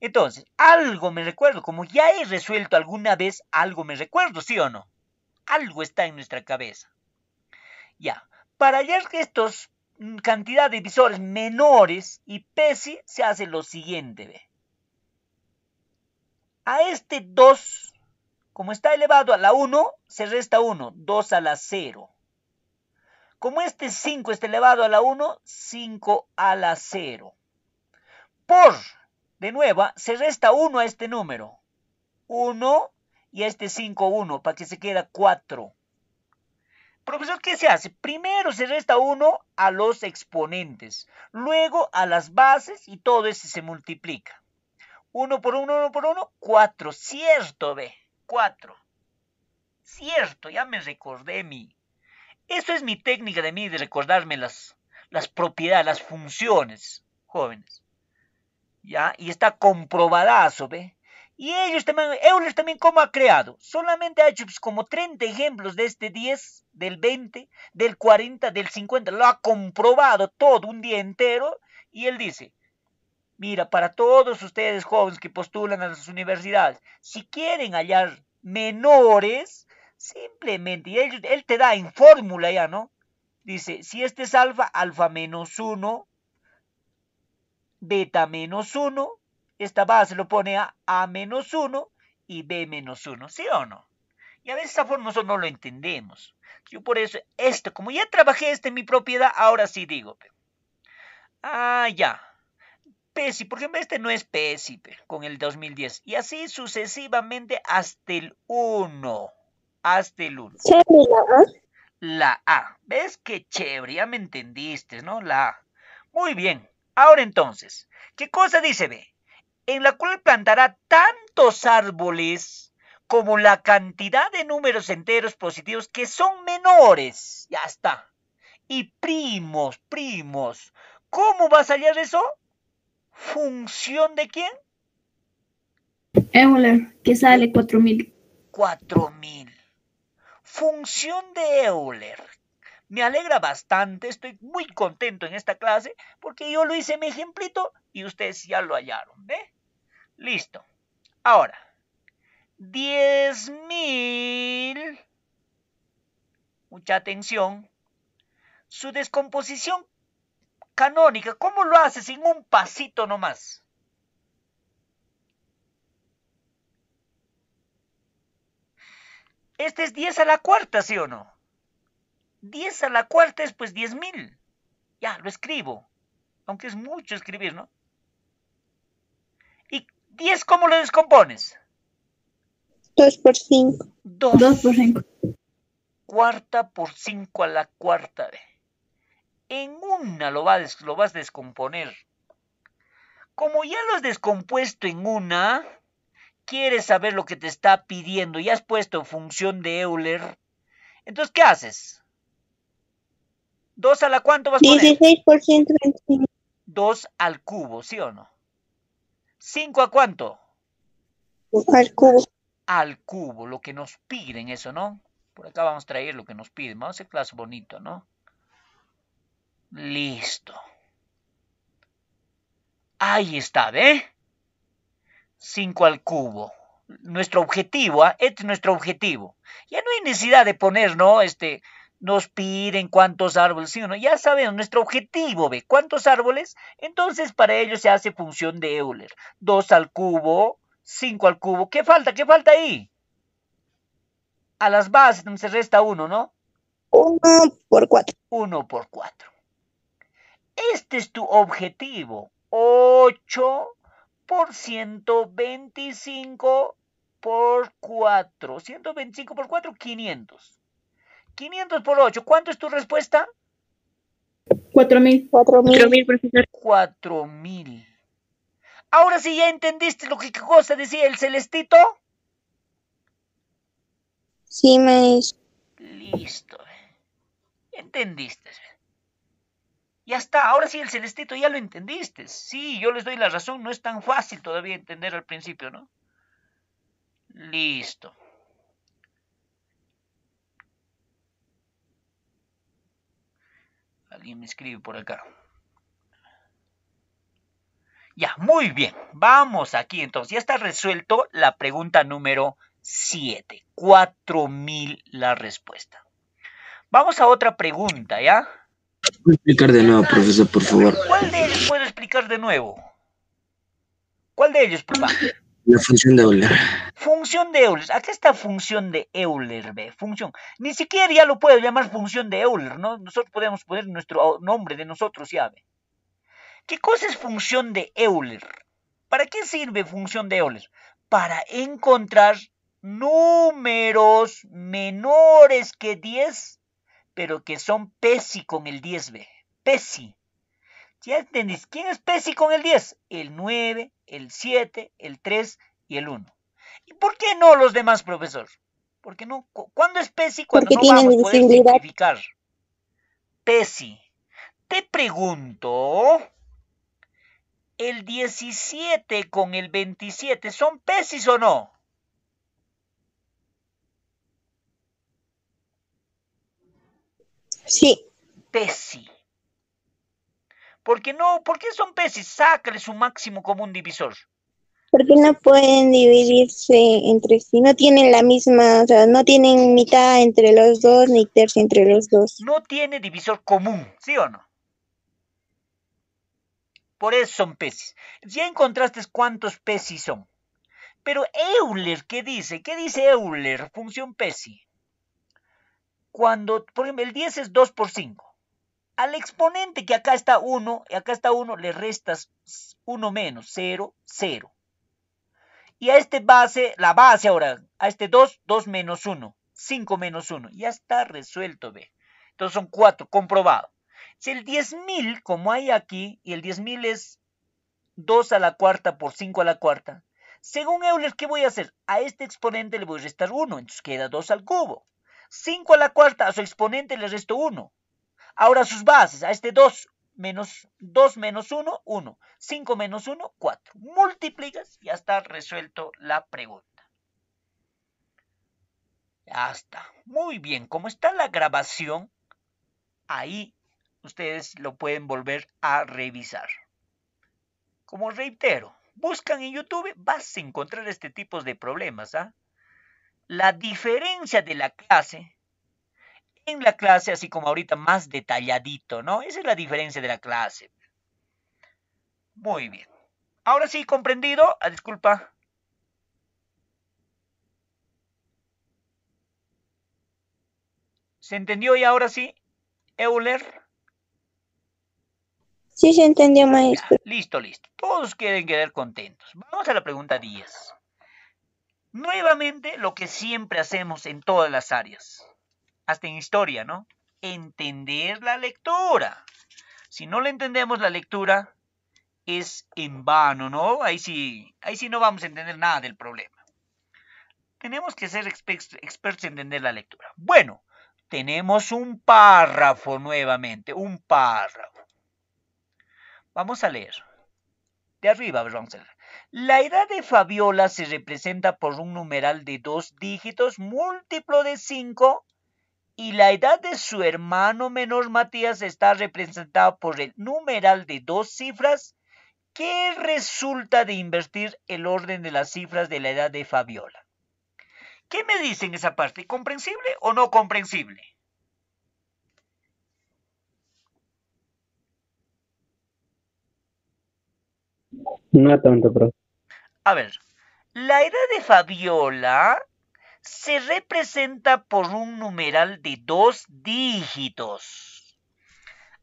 [SPEAKER 1] Entonces, algo me recuerdo. Como ya he resuelto alguna vez, algo me recuerdo, ¿sí o no? Algo está en nuestra cabeza. Ya. Para hallar estos mm, cantidad de divisores menores y PESI se hace lo siguiente, ¿ve? A este 2 como está elevado a la 1, se resta 1, 2 a la 0. Como este 5 está elevado a la 1, 5 a la 0. Por, de nuevo, se resta 1 a este número. 1 y a este 5, 1, para que se queda 4. Profesor, ¿qué se hace? Primero se resta 1 a los exponentes, luego a las bases y todo eso se multiplica. 1 por 1, 1 por 1, 4, cierto, B. Cierto, ya me recordé mi. Eso es mi técnica de mí, de recordarme las, las propiedades, las funciones, jóvenes. ¿Ya? Y está comprobadazo, ¿ve? Y ellos también, Euler también cómo ha creado. Solamente ha hecho pues, como 30 ejemplos de este 10, del 20, del 40, del 50. Lo ha comprobado todo un día entero. Y él dice, Mira, para todos ustedes jóvenes que postulan a las universidades, si quieren hallar menores, simplemente, él, te da en fórmula ya, ¿no? Dice, si este es alfa, alfa menos 1, beta menos 1, esta base lo pone a A menos 1 y B menos 1, ¿sí o no? Y a veces esa forma no lo entendemos. Yo por eso, esto, como ya trabajé este en mi propiedad, ahora sí digo. Ah, ya. Pesi, por ejemplo, este no es Pesi con el 2010. Y así sucesivamente hasta el 1. Hasta el 1. La A. ¿Ves qué chévere? Ya me entendiste, ¿no? La A. Muy bien. Ahora entonces, ¿qué cosa dice B? En la cual plantará tantos árboles como la cantidad de números enteros positivos que son menores. Ya está. Y primos, primos. ¿Cómo vas a hallar eso? ¿Función de quién?
[SPEAKER 2] Euler, que sale 4000.
[SPEAKER 1] 4000. Función de Euler. Me alegra bastante, estoy muy contento en esta clase porque yo lo hice mi ejemplito y ustedes ya lo hallaron, ¿ve? Listo. Ahora, 10.000. Mucha atención. Su descomposición canónica, ¿cómo lo haces sin un pasito nomás? Este es 10 a la cuarta, ¿sí o no? 10 a la cuarta es pues 10.000. Ya, lo escribo. Aunque es mucho escribir, ¿no? ¿Y 10 cómo lo descompones?
[SPEAKER 2] 2 por 5. 2.
[SPEAKER 1] por 5. Cuarta por 5 a la cuarta de en una lo, lo vas a descomponer. Como ya lo has descompuesto en una, quieres saber lo que te está pidiendo y has puesto función de Euler, entonces ¿qué haces? ¿2 a la cuánto vas a poner? 16%. 2 al cubo, ¿sí o no? ¿5 a cuánto? Al cubo. Al cubo, lo que nos piden eso, ¿no? Por acá vamos a traer lo que nos piden. Vamos a hacer clase bonito, ¿no? Listo. Ahí está, ¿ve? 5 al cubo. Nuestro objetivo, ¿eh? este es nuestro objetivo. Ya no hay necesidad de poner, ¿no? Este, nos piden cuántos árboles, sí, no? ya sabemos, nuestro objetivo, ¿ve? ¿Cuántos árboles? Entonces para ello se hace función de Euler. 2 al cubo, 5 al cubo. ¿Qué falta? ¿Qué falta ahí? A las bases se resta 1, ¿no? 1 por 4. 1 por 4. Este es tu objetivo. 8 por 125 por 4. 125 por 4, 500. 500 por 8. ¿Cuánto es tu respuesta? 4000. 4000, profesor. 4000. Ahora sí ya entendiste lo que cosa decía el celestito.
[SPEAKER 2] Sí, me
[SPEAKER 1] Listo. Entendiste. Ya está, ahora sí el celestito ya lo entendiste. Sí, yo les doy la razón, no es tan fácil todavía entender al principio, ¿no? Listo. Alguien me escribe por acá. Ya, muy bien. Vamos aquí entonces. Ya está resuelto la pregunta número 7. 4.000 la respuesta. Vamos a otra pregunta, ¿ya? puede explicar de nuevo, profesor, por favor? ¿Cuál de ellos puedo explicar de nuevo? ¿Cuál de ellos, papá? La función de Euler. Función de Euler. Aquí está función de Euler, B. Función. Ni siquiera ya lo puedo llamar función de Euler, ¿no? Nosotros podemos poner nuestro nombre de nosotros, ya B. ¿Qué cosa es función de Euler? ¿Para qué sirve función de Euler? Para encontrar números menores que 10 pero que son Pesi con el 10, b Pesi. ¿Ya entendís? ¿Quién es Pesi con el 10? El 9, el 7, el 3 y el 1. ¿Y por qué no los demás, profesor? Porque no, ¿cuándo es Pesi? Cuando Porque no vamos a poder simplificar. Pesi, te pregunto, ¿el 17 con el 27 son Pesis o no? Sí. Pesi. Porque no, ¿por qué son peces? Sácale su máximo común divisor.
[SPEAKER 2] Porque no pueden dividirse entre sí, no tienen la misma, o sea, no tienen mitad entre los dos ni tercio entre los dos.
[SPEAKER 1] No tiene divisor común, ¿sí o no? Por eso son peces. Ya encontraste cuántos peces son. Pero Euler, ¿qué dice? ¿Qué dice Euler? Función pesi cuando, por ejemplo, el 10 es 2 por 5. Al exponente que acá está 1, y acá está 1, le restas 1 menos, 0, 0. Y a este base, la base ahora, a este 2, 2 menos 1, 5 menos 1. Ya está resuelto, ve. Entonces son 4, comprobado. Si el 10.000, como hay aquí, y el 10.000 es 2 a la cuarta por 5 a la cuarta, según Euler, ¿qué voy a hacer? A este exponente le voy a restar 1, entonces queda 2 al cubo. 5 a la cuarta a su exponente le resto 1. Ahora sus bases, a este 2 menos 2 menos 1, 1. 5 menos 1, 4. Multiplicas y ya está resuelto la pregunta. Ya está. Muy bien, como está la grabación, ahí ustedes lo pueden volver a revisar. Como reitero, buscan en YouTube, vas a encontrar este tipo de problemas. ¿ah? La diferencia de la clase en la clase, así como ahorita más detalladito, ¿no? Esa es la diferencia de la clase. Muy bien. Ahora sí, comprendido. Ah, disculpa. ¿Se entendió y ahora sí, Euler?
[SPEAKER 2] Sí, se entendió, maestro.
[SPEAKER 1] listo, listo. Todos quieren quedar contentos. Vamos a la pregunta 10. Nuevamente lo que siempre hacemos en todas las áreas, hasta en historia, ¿no? Entender la lectura. Si no le entendemos la lectura, es en vano, ¿no? Ahí sí, ahí sí no vamos a entender nada del problema. Tenemos que ser expertos en entender la lectura. Bueno, tenemos un párrafo nuevamente, un párrafo. Vamos a leer. De arriba, vamos a leer. La edad de Fabiola se representa por un numeral de dos dígitos múltiplo de cinco y la edad de su hermano menor Matías está representada por el numeral de dos cifras que resulta de invertir el orden de las cifras de la edad de Fabiola. ¿Qué me dicen esa parte? ¿Comprensible o no comprensible?
[SPEAKER 2] No tanto, profe.
[SPEAKER 1] A ver, la edad de Fabiola se representa por un numeral de dos dígitos.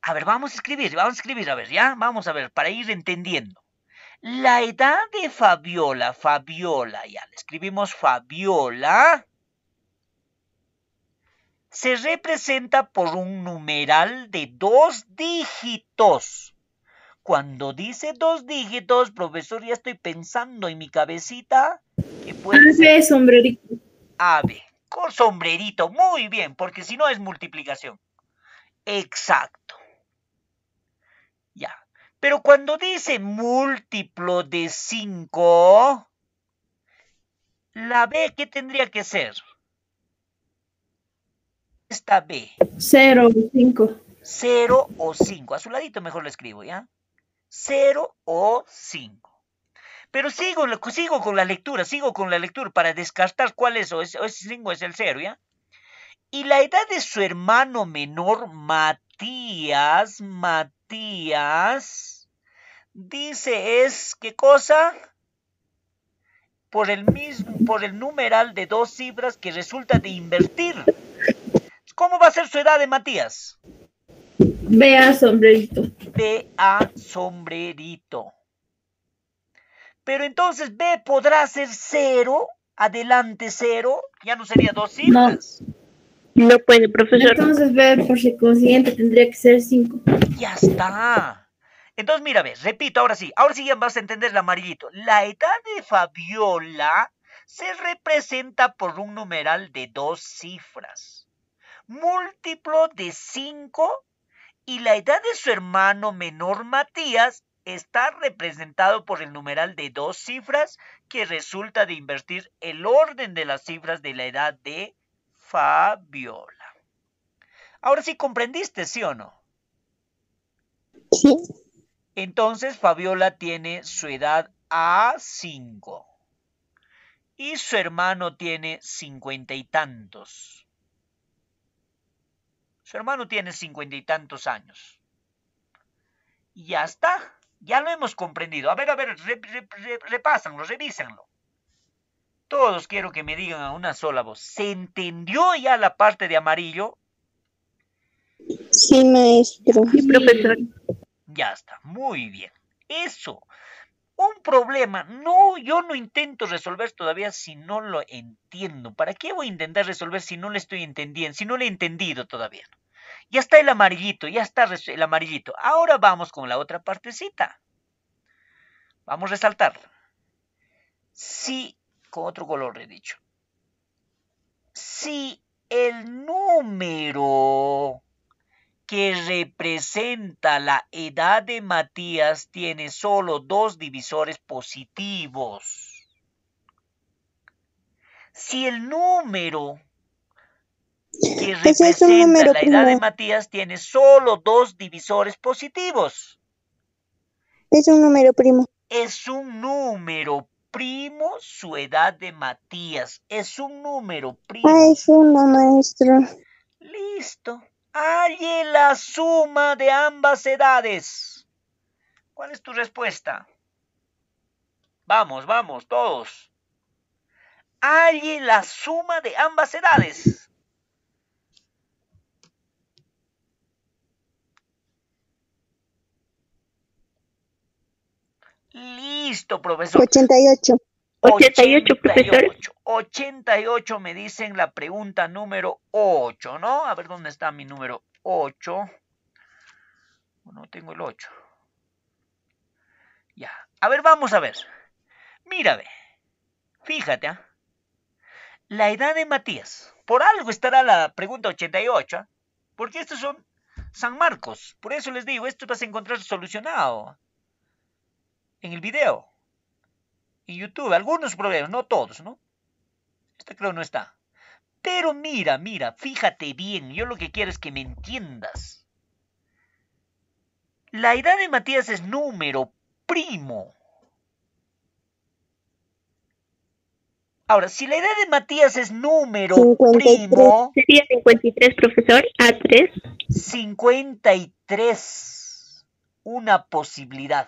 [SPEAKER 1] A ver, vamos a escribir, vamos a escribir, a ver, ya, vamos a ver, para ir entendiendo. La edad de Fabiola, Fabiola, ya, escribimos Fabiola, se representa por un numeral de dos dígitos cuando dice dos dígitos, profesor, ya estoy pensando en mi cabecita. Que puede ah,
[SPEAKER 2] ser? sombrerito.
[SPEAKER 1] Ave, con sombrerito, muy bien, porque si no es multiplicación. Exacto. Ya. Pero cuando dice múltiplo de 5, la B, ¿qué tendría que ser? Esta B.
[SPEAKER 2] Cero o cinco.
[SPEAKER 1] Cero o cinco. A su ladito mejor lo escribo, ¿ya? 0 o 5. Pero sigo, sigo con la lectura, sigo con la lectura para descartar cuál es, o ese 5 es el 0, ¿ya? Y la edad de su hermano menor, Matías, Matías, dice es, ¿qué cosa? Por el mismo, por el numeral de dos cifras que resulta de invertir. ¿Cómo va a ser su edad de Matías?
[SPEAKER 2] A, sombrerito.
[SPEAKER 1] A, sombrerito. Pero entonces B podrá ser cero, adelante cero, ya
[SPEAKER 2] no sería dos cifras. No, puede, profesor. Entonces B por
[SPEAKER 1] consiguiente tendría que ser cinco. Ya está. Entonces, mira, ve repito, ahora sí, ahora sí ya vas a entender el amarillito. La edad de Fabiola se representa por un numeral de dos cifras, múltiplo de cinco y la edad de su hermano menor Matías está representado por el numeral de dos cifras que resulta de invertir el orden de las cifras de la edad de Fabiola. Ahora sí comprendiste, ¿sí o no? Sí. Entonces Fabiola tiene su edad a 5 y su hermano tiene cincuenta y tantos. Su hermano tiene cincuenta y tantos años. Y ya está. Ya lo hemos comprendido. A ver, a ver, repásenlo, revísenlo. Todos quiero que me digan a una sola voz. ¿Se entendió ya la parte de amarillo?
[SPEAKER 2] Sí, maestro. Sí, profesor.
[SPEAKER 1] Ya está. Muy bien. Eso un problema. No, yo no intento resolver todavía si no lo entiendo. ¿Para qué voy a intentar resolver si no lo estoy entendiendo, si no lo he entendido todavía? Ya está el amarillito, ya está el amarillito. Ahora vamos con la otra partecita. Vamos a resaltar. Si, con otro color he dicho. Si el número que representa la edad de Matías tiene solo dos divisores positivos. Si el número que
[SPEAKER 2] pues representa la edad de
[SPEAKER 1] Matías tiene solo dos divisores positivos.
[SPEAKER 2] Es un número primo.
[SPEAKER 1] Es un número primo su edad de Matías. Es un número
[SPEAKER 2] ah, primo. Ah, es uno, maestro. Listo. Halle
[SPEAKER 1] la suma de ambas edades. ¿Cuál es tu respuesta? Vamos, vamos, todos. Halle la suma de ambas edades. Listo, profesor. 88.
[SPEAKER 2] 88, profesor.
[SPEAKER 1] 88 me dicen la pregunta número 8, ¿no? A ver dónde está mi número 8. No tengo el 8. Ya. A ver, vamos a ver. Mírame. Fíjate, ¿ah? La edad de Matías. Por algo estará la pregunta 88, ¿ah? porque estos son San Marcos. Por eso les digo, esto vas a encontrar solucionado en el video y YouTube. algunos problemas, no todos, ¿no? Este creo no está. Pero mira, mira, fíjate bien, yo lo que quiero es que me entiendas. La edad de Matías es número primo. Ahora, si la edad de Matías es número primo... Sería 53, profesor, A3. 53, una posibilidad.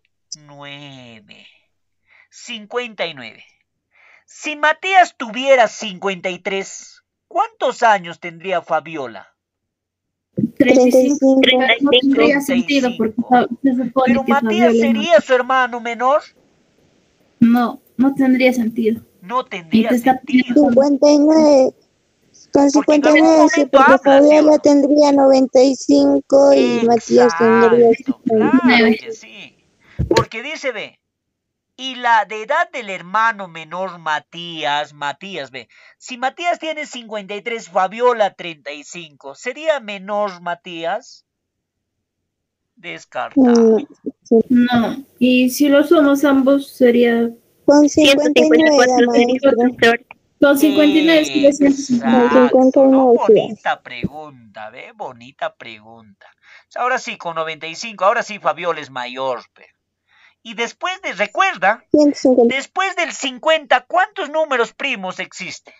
[SPEAKER 1] 9. 59. Si Matías tuviera 53, ¿cuántos años tendría Fabiola? 35. tendría
[SPEAKER 2] sentido Pero Matías sería
[SPEAKER 1] su hermano menor.
[SPEAKER 2] No, no tendría sentido. No tendría sentido. 59. Con 59 porque Fabiola tendría 95 y Matías tendría 59.
[SPEAKER 1] sí. Porque dice, ve, y la de edad del hermano menor Matías, Matías, ve, si Matías tiene 53, Fabiola 35, ¿sería menor Matías? Descartado.
[SPEAKER 2] No, y si lo somos ambos sería... Con con 59 Bonita
[SPEAKER 1] pregunta, ¿ve? Bonita pregunta. Ahora sí, con 95. Ahora sí, Fabiola es mayor, pero. Y después de, recuerda,
[SPEAKER 2] después
[SPEAKER 1] del 50, ¿cuántos números primos existen?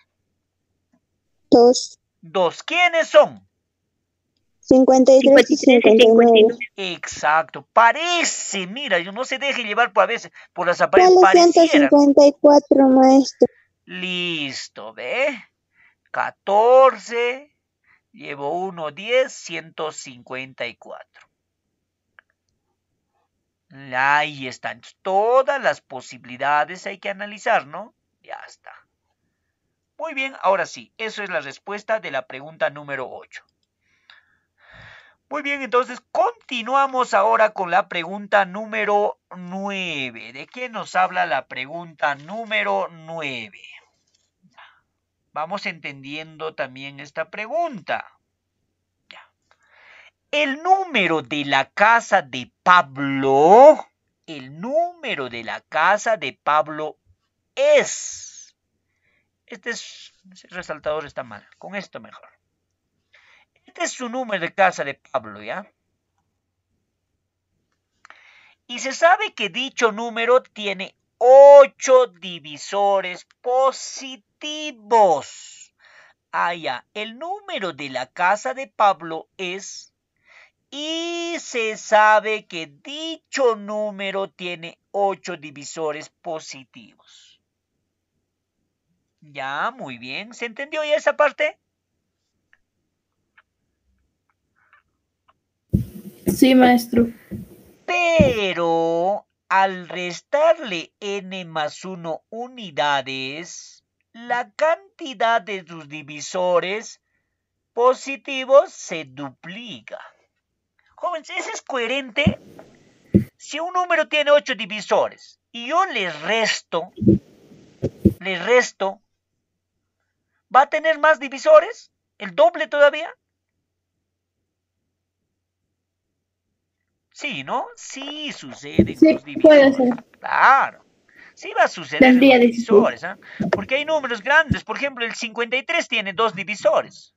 [SPEAKER 1] Dos. Dos. ¿Quiénes son?
[SPEAKER 2] 53 y 59.
[SPEAKER 1] Exacto. Parece, mira, no se deje llevar por veces por las apariencias.
[SPEAKER 2] 154, maestro.
[SPEAKER 1] Listo, ¿ve? 14, llevo 1, 10, 154. Ahí están todas las posibilidades, hay que analizar, ¿no? Ya está. Muy bien, ahora sí, eso es la respuesta de la pregunta número 8. Muy bien, entonces continuamos ahora con la pregunta número 9. ¿De qué nos habla la pregunta número 9? Vamos entendiendo también esta pregunta. El número de la casa de Pablo, el número de la casa de Pablo es. Este es, resaltador está mal, con esto mejor. Este es su número de casa de Pablo, ¿ya? Y se sabe que dicho número tiene ocho divisores positivos. Ah, ya. El número de la casa de Pablo es y se sabe que dicho número tiene ocho divisores positivos. Ya, muy bien. ¿Se entendió ya esa parte? Sí, maestro. Pero al restarle n más 1 unidades, la cantidad de sus divisores positivos se duplica. Jóvenes, ¿eso es coherente? Si un número tiene ocho divisores y yo le resto, le resto, ¿va a tener más divisores? ¿El doble todavía? Sí, ¿no? Sí sucede. Sí, los divisores. puede ser. Claro. Sí va a suceder los divisores, ¿ah? porque hay números grandes. Por ejemplo, el 53 tiene dos divisores,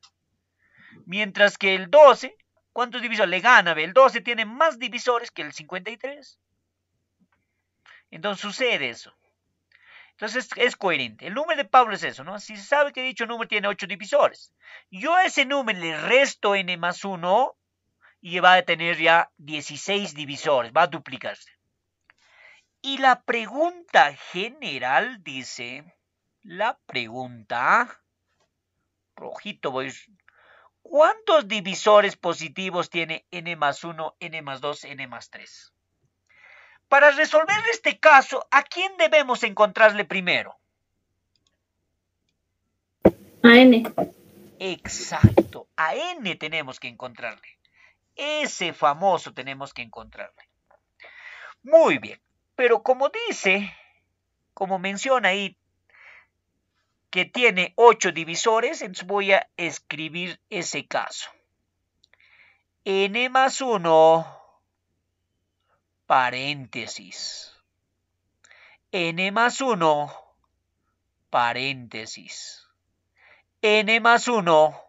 [SPEAKER 1] mientras que el 12 ¿Cuántos divisores le gana? El 12 tiene más divisores que el 53. Entonces sucede eso. Entonces es coherente. El número de Pablo es eso, ¿no? Si se sabe que dicho número tiene 8 divisores, yo a ese número le resto n más 1 y va a tener ya 16 divisores, va a duplicarse. Y la pregunta general dice, la pregunta, rojito voy ¿Cuántos divisores positivos tiene n más 1, n más 2, n más 3? Para resolver este caso, ¿a quién debemos encontrarle primero? A n. Exacto, a n tenemos que encontrarle. Ese famoso tenemos que encontrarle. Muy bien, pero como dice, como menciona ahí, que tiene ocho divisores, entonces voy a escribir ese caso. N más 1, paréntesis. N más 1, paréntesis. N más 1,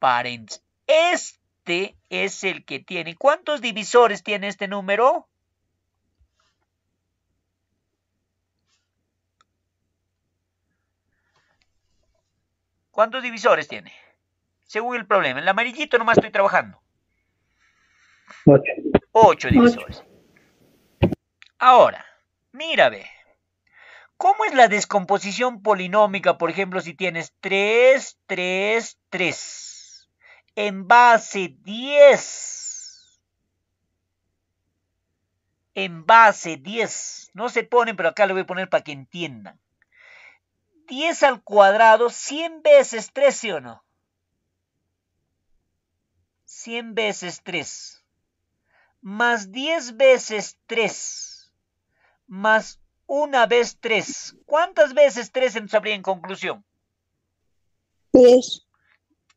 [SPEAKER 1] paréntesis. Este es el que tiene. ¿Cuántos divisores tiene este número? ¿Cuántos divisores tiene? Según el problema. En el amarillito nomás estoy trabajando. Ocho. Ocho divisores. Ahora, mira, ve. ¿Cómo es la descomposición polinómica, por ejemplo, si tienes 3, 3, 3 en base 10? En base 10. No se ponen, pero acá lo voy a poner para que entiendan. 10 al cuadrado 100 veces 3, ¿sí o no? 100 veces 3. Más 10 veces 3. Más una vez 3. ¿Cuántas veces 3 se nos habría en conclusión? 10.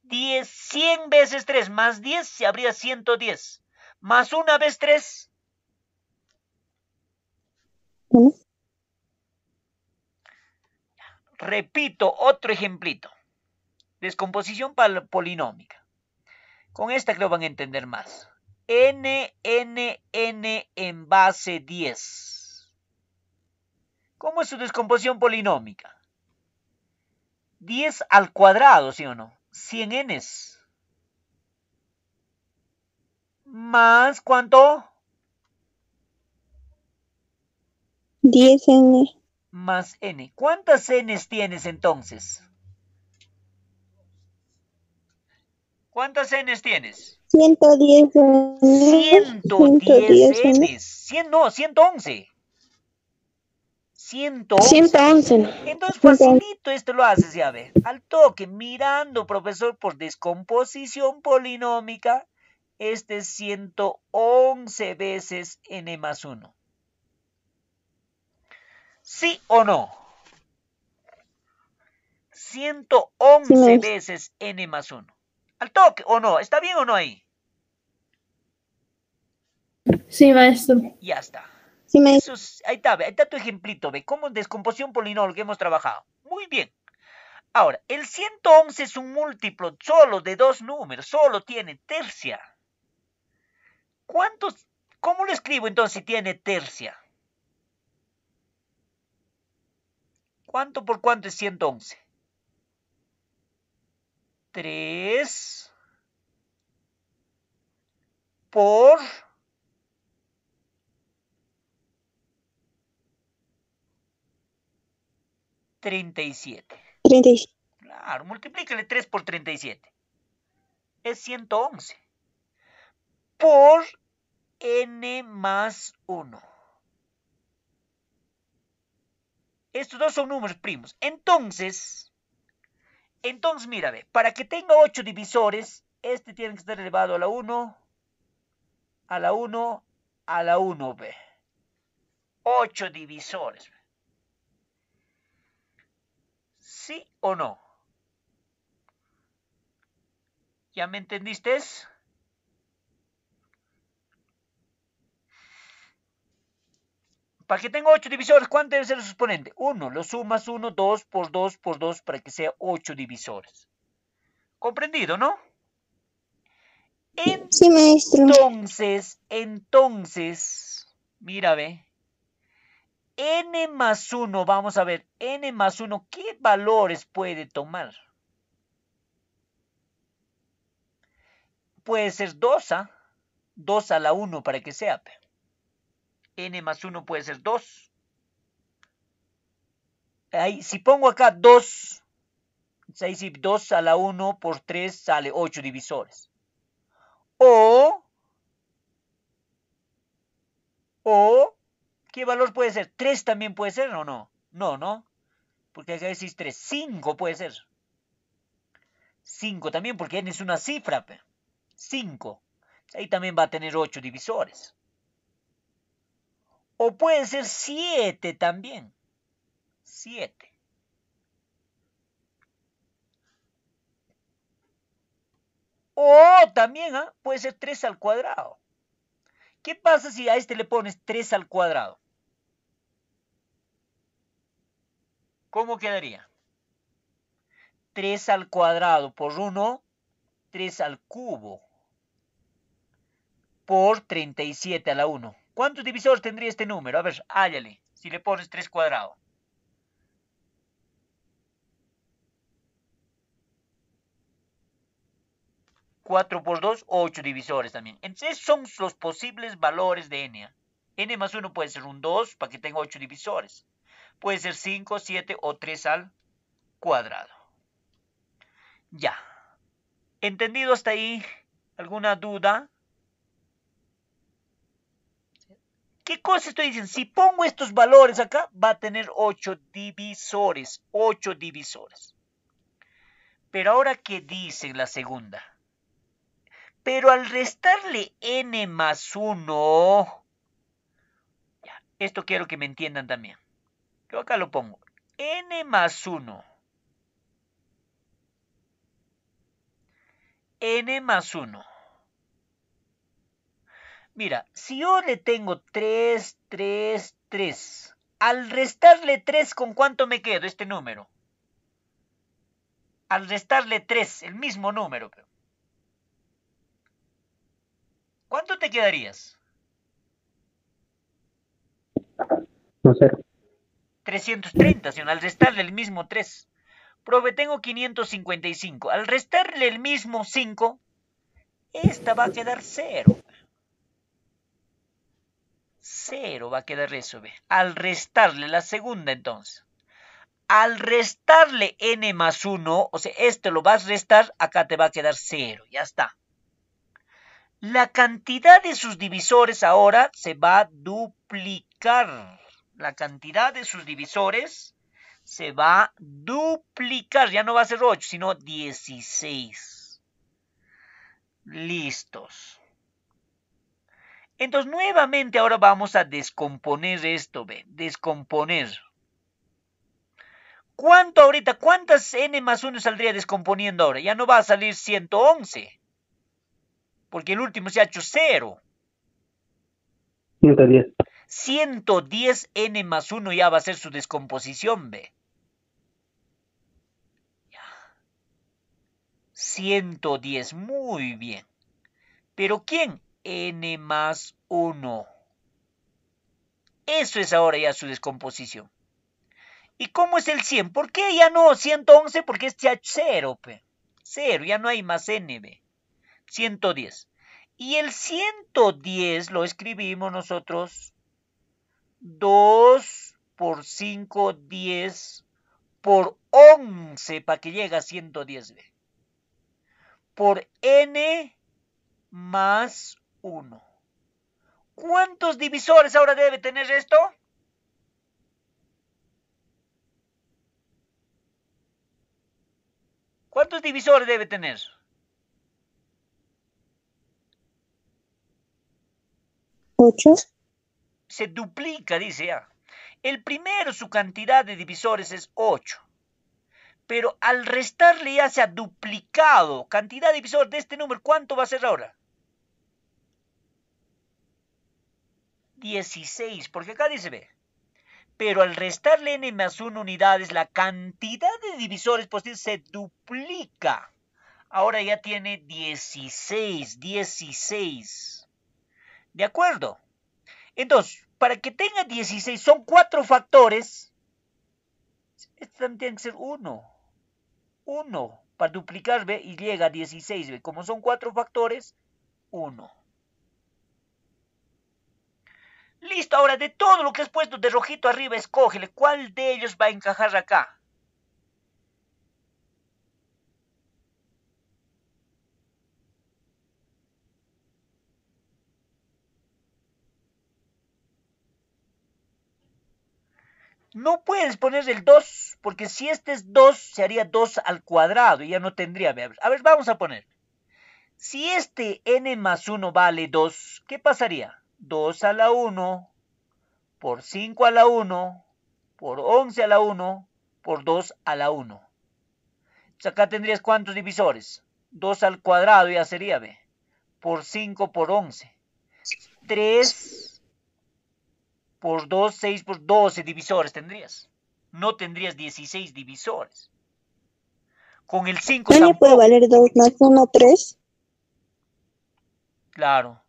[SPEAKER 1] 10, 100 veces 3. Más 10 se habría 110. Más una vez 3. Repito, otro ejemplito. Descomposición polinómica. Con esta creo van a entender más. N, N, N en base 10. ¿Cómo es su descomposición polinómica? 10 al cuadrado, ¿sí o no? 100 n's. ¿Más cuánto?
[SPEAKER 2] 10 n
[SPEAKER 1] más n. ¿Cuántas n's tienes entonces? ¿Cuántas n's tienes?
[SPEAKER 2] 110 110 n's.
[SPEAKER 1] 100, no, 111. 111. 111. Entonces, facilito esto lo haces, ya ver. Al toque, mirando, profesor, por descomposición polinómica, este es 111 veces n más 1. ¿Sí o no? 111 veces n más 1. ¿Al toque o no? ¿Está bien o no ahí?
[SPEAKER 2] Sí, maestro. Ya está. Sí, maestro.
[SPEAKER 1] ahí está, ahí está tu ejemplito, ve cómo descomposición polinómica que hemos trabajado. Muy bien. Ahora, el 111 es un múltiplo solo de dos números, solo tiene tercia. ¿Cuántos? ¿Cómo lo escribo entonces si tiene tercia? ¿Cuánto por cuánto es 111? 3 por 37. 37. Claro, multiplícale 3 por 37. Es 111. Por n más 1. Estos dos son números primos. Entonces, entonces, mira, ve, para que tenga 8 divisores, este tiene que estar elevado a la 1, a la 1, a la 1, B. 8 divisores. ¿Sí o no? ¿Ya me entendiste? Para que tenga 8 divisores, ¿cuánto debe ser el exponente? 1. Lo sumas 1, 2 por 2 por 2 para que sea 8 divisores. ¿Comprendido, no? Entonces, sí, maestro. Entonces, entonces, mira, ve. N más 1, vamos a ver, N más 1, ¿qué valores puede tomar? Puede ser 2 a, 2 a la 1 para que sea, pero n más 1 puede ser 2. si pongo acá 2, 6 y 2 a la 1 por 3 sale 8 divisores. O, o, ¿qué valor puede ser? 3 también puede ser o no. No, no. Porque acá decís 3. 5 puede ser. 5 también, porque n es una cifra. 5. Ahí también va a tener 8 divisores. O ¿ah? puede ser 7 también. 7. O también puede ser 3 al cuadrado. ¿Qué pasa si a este le pones 3 al cuadrado? ¿Cómo quedaría? 3 al cuadrado por 1, 3 al cubo por 37 a la 1. ¿Cuántos divisores tendría este número? A ver, hállale, si le pones 3 cuadrado. 4 por 2, 8 divisores también. Entonces son los posibles valores de n. ¿ah? n más 1 puede ser un 2 para que tenga 8 divisores. Puede ser 5, 7 o 3 al cuadrado. Ya. ¿Entendido hasta ahí? ¿Alguna duda? ¿Qué cosa estoy diciendo? Si pongo estos valores acá, va a tener 8 divisores. 8 divisores. Pero ahora, ¿qué dice la segunda? Pero al restarle n más 1, ya, esto quiero que me entiendan también. Yo acá lo pongo. n más 1. n más 1 Mira, si yo le tengo 3, 3, 3, al restarle 3, ¿con cuánto me quedo este número? Al restarle 3, el mismo número. ¿Cuánto te quedarías? No sé. 330, sino al restarle el mismo 3. Probe, tengo 555. Al restarle el mismo 5, esta va a quedar 0. 0 va a quedar eso, Al restarle la segunda, entonces. Al restarle n más 1, o sea, esto lo vas a restar, acá te va a quedar 0, ya está. La cantidad de sus divisores ahora se va a duplicar. La cantidad de sus divisores se va a duplicar. Ya no va a ser 8, sino 16. Listos. Entonces, nuevamente ahora vamos a descomponer esto, ¿ve? Descomponer. ¿Cuánto ahorita, cuántas n más 1 saldría descomponiendo ahora? Ya no va a salir 111. Porque el último se ha hecho 0. 110. 110 n más 1 ya va a ser su descomposición, ¿ve? 110, muy bien. Pero ¿quién? n más 1. Eso es ahora ya su descomposición. ¿Y cómo es el 100? ¿Por qué ya no 111? Porque es 0, 0, ya no hay más NB. 110. Y el 110 lo escribimos nosotros 2 por 5, 10 por 11 para que llegue a 110, b. Por n más 1. ¿Cuántos divisores ahora debe tener esto? ¿Cuántos divisores debe tener? Ocho. Se duplica, dice ya. El primero, su cantidad de divisores es 8. Pero al restarle ya se ha duplicado. Cantidad de divisores de este número, ¿cuánto va a ser ahora? 16, porque acá dice B. Pero al restarle n más 1 unidades, la cantidad de divisores posibles se duplica. Ahora ya tiene 16, 16. ¿De acuerdo? Entonces, para que tenga 16, son cuatro factores. Este también tiene que ser 1. 1 para duplicar B y llega a 16. B. Como son cuatro factores, 1. Listo, ahora de todo lo que has puesto de rojito arriba, escógele cuál de ellos va a encajar acá. No puedes poner el 2, porque si este es 2, se haría 2 al cuadrado y ya no tendría. A ver, vamos a poner. Si este n más 1 vale 2, ¿qué pasaría? 2 a la 1, por 5 a la 1, por 11 a la 1, por 2 a la 1. acá tendrías cuántos divisores? 2 al cuadrado ya sería B. Por 5 por 11. 3 por 2, 6 por 12 divisores tendrías. No tendrías 16 divisores. Con el 5 ¿No tampoco. puede valer 2
[SPEAKER 2] más 1, 3?
[SPEAKER 1] Claro.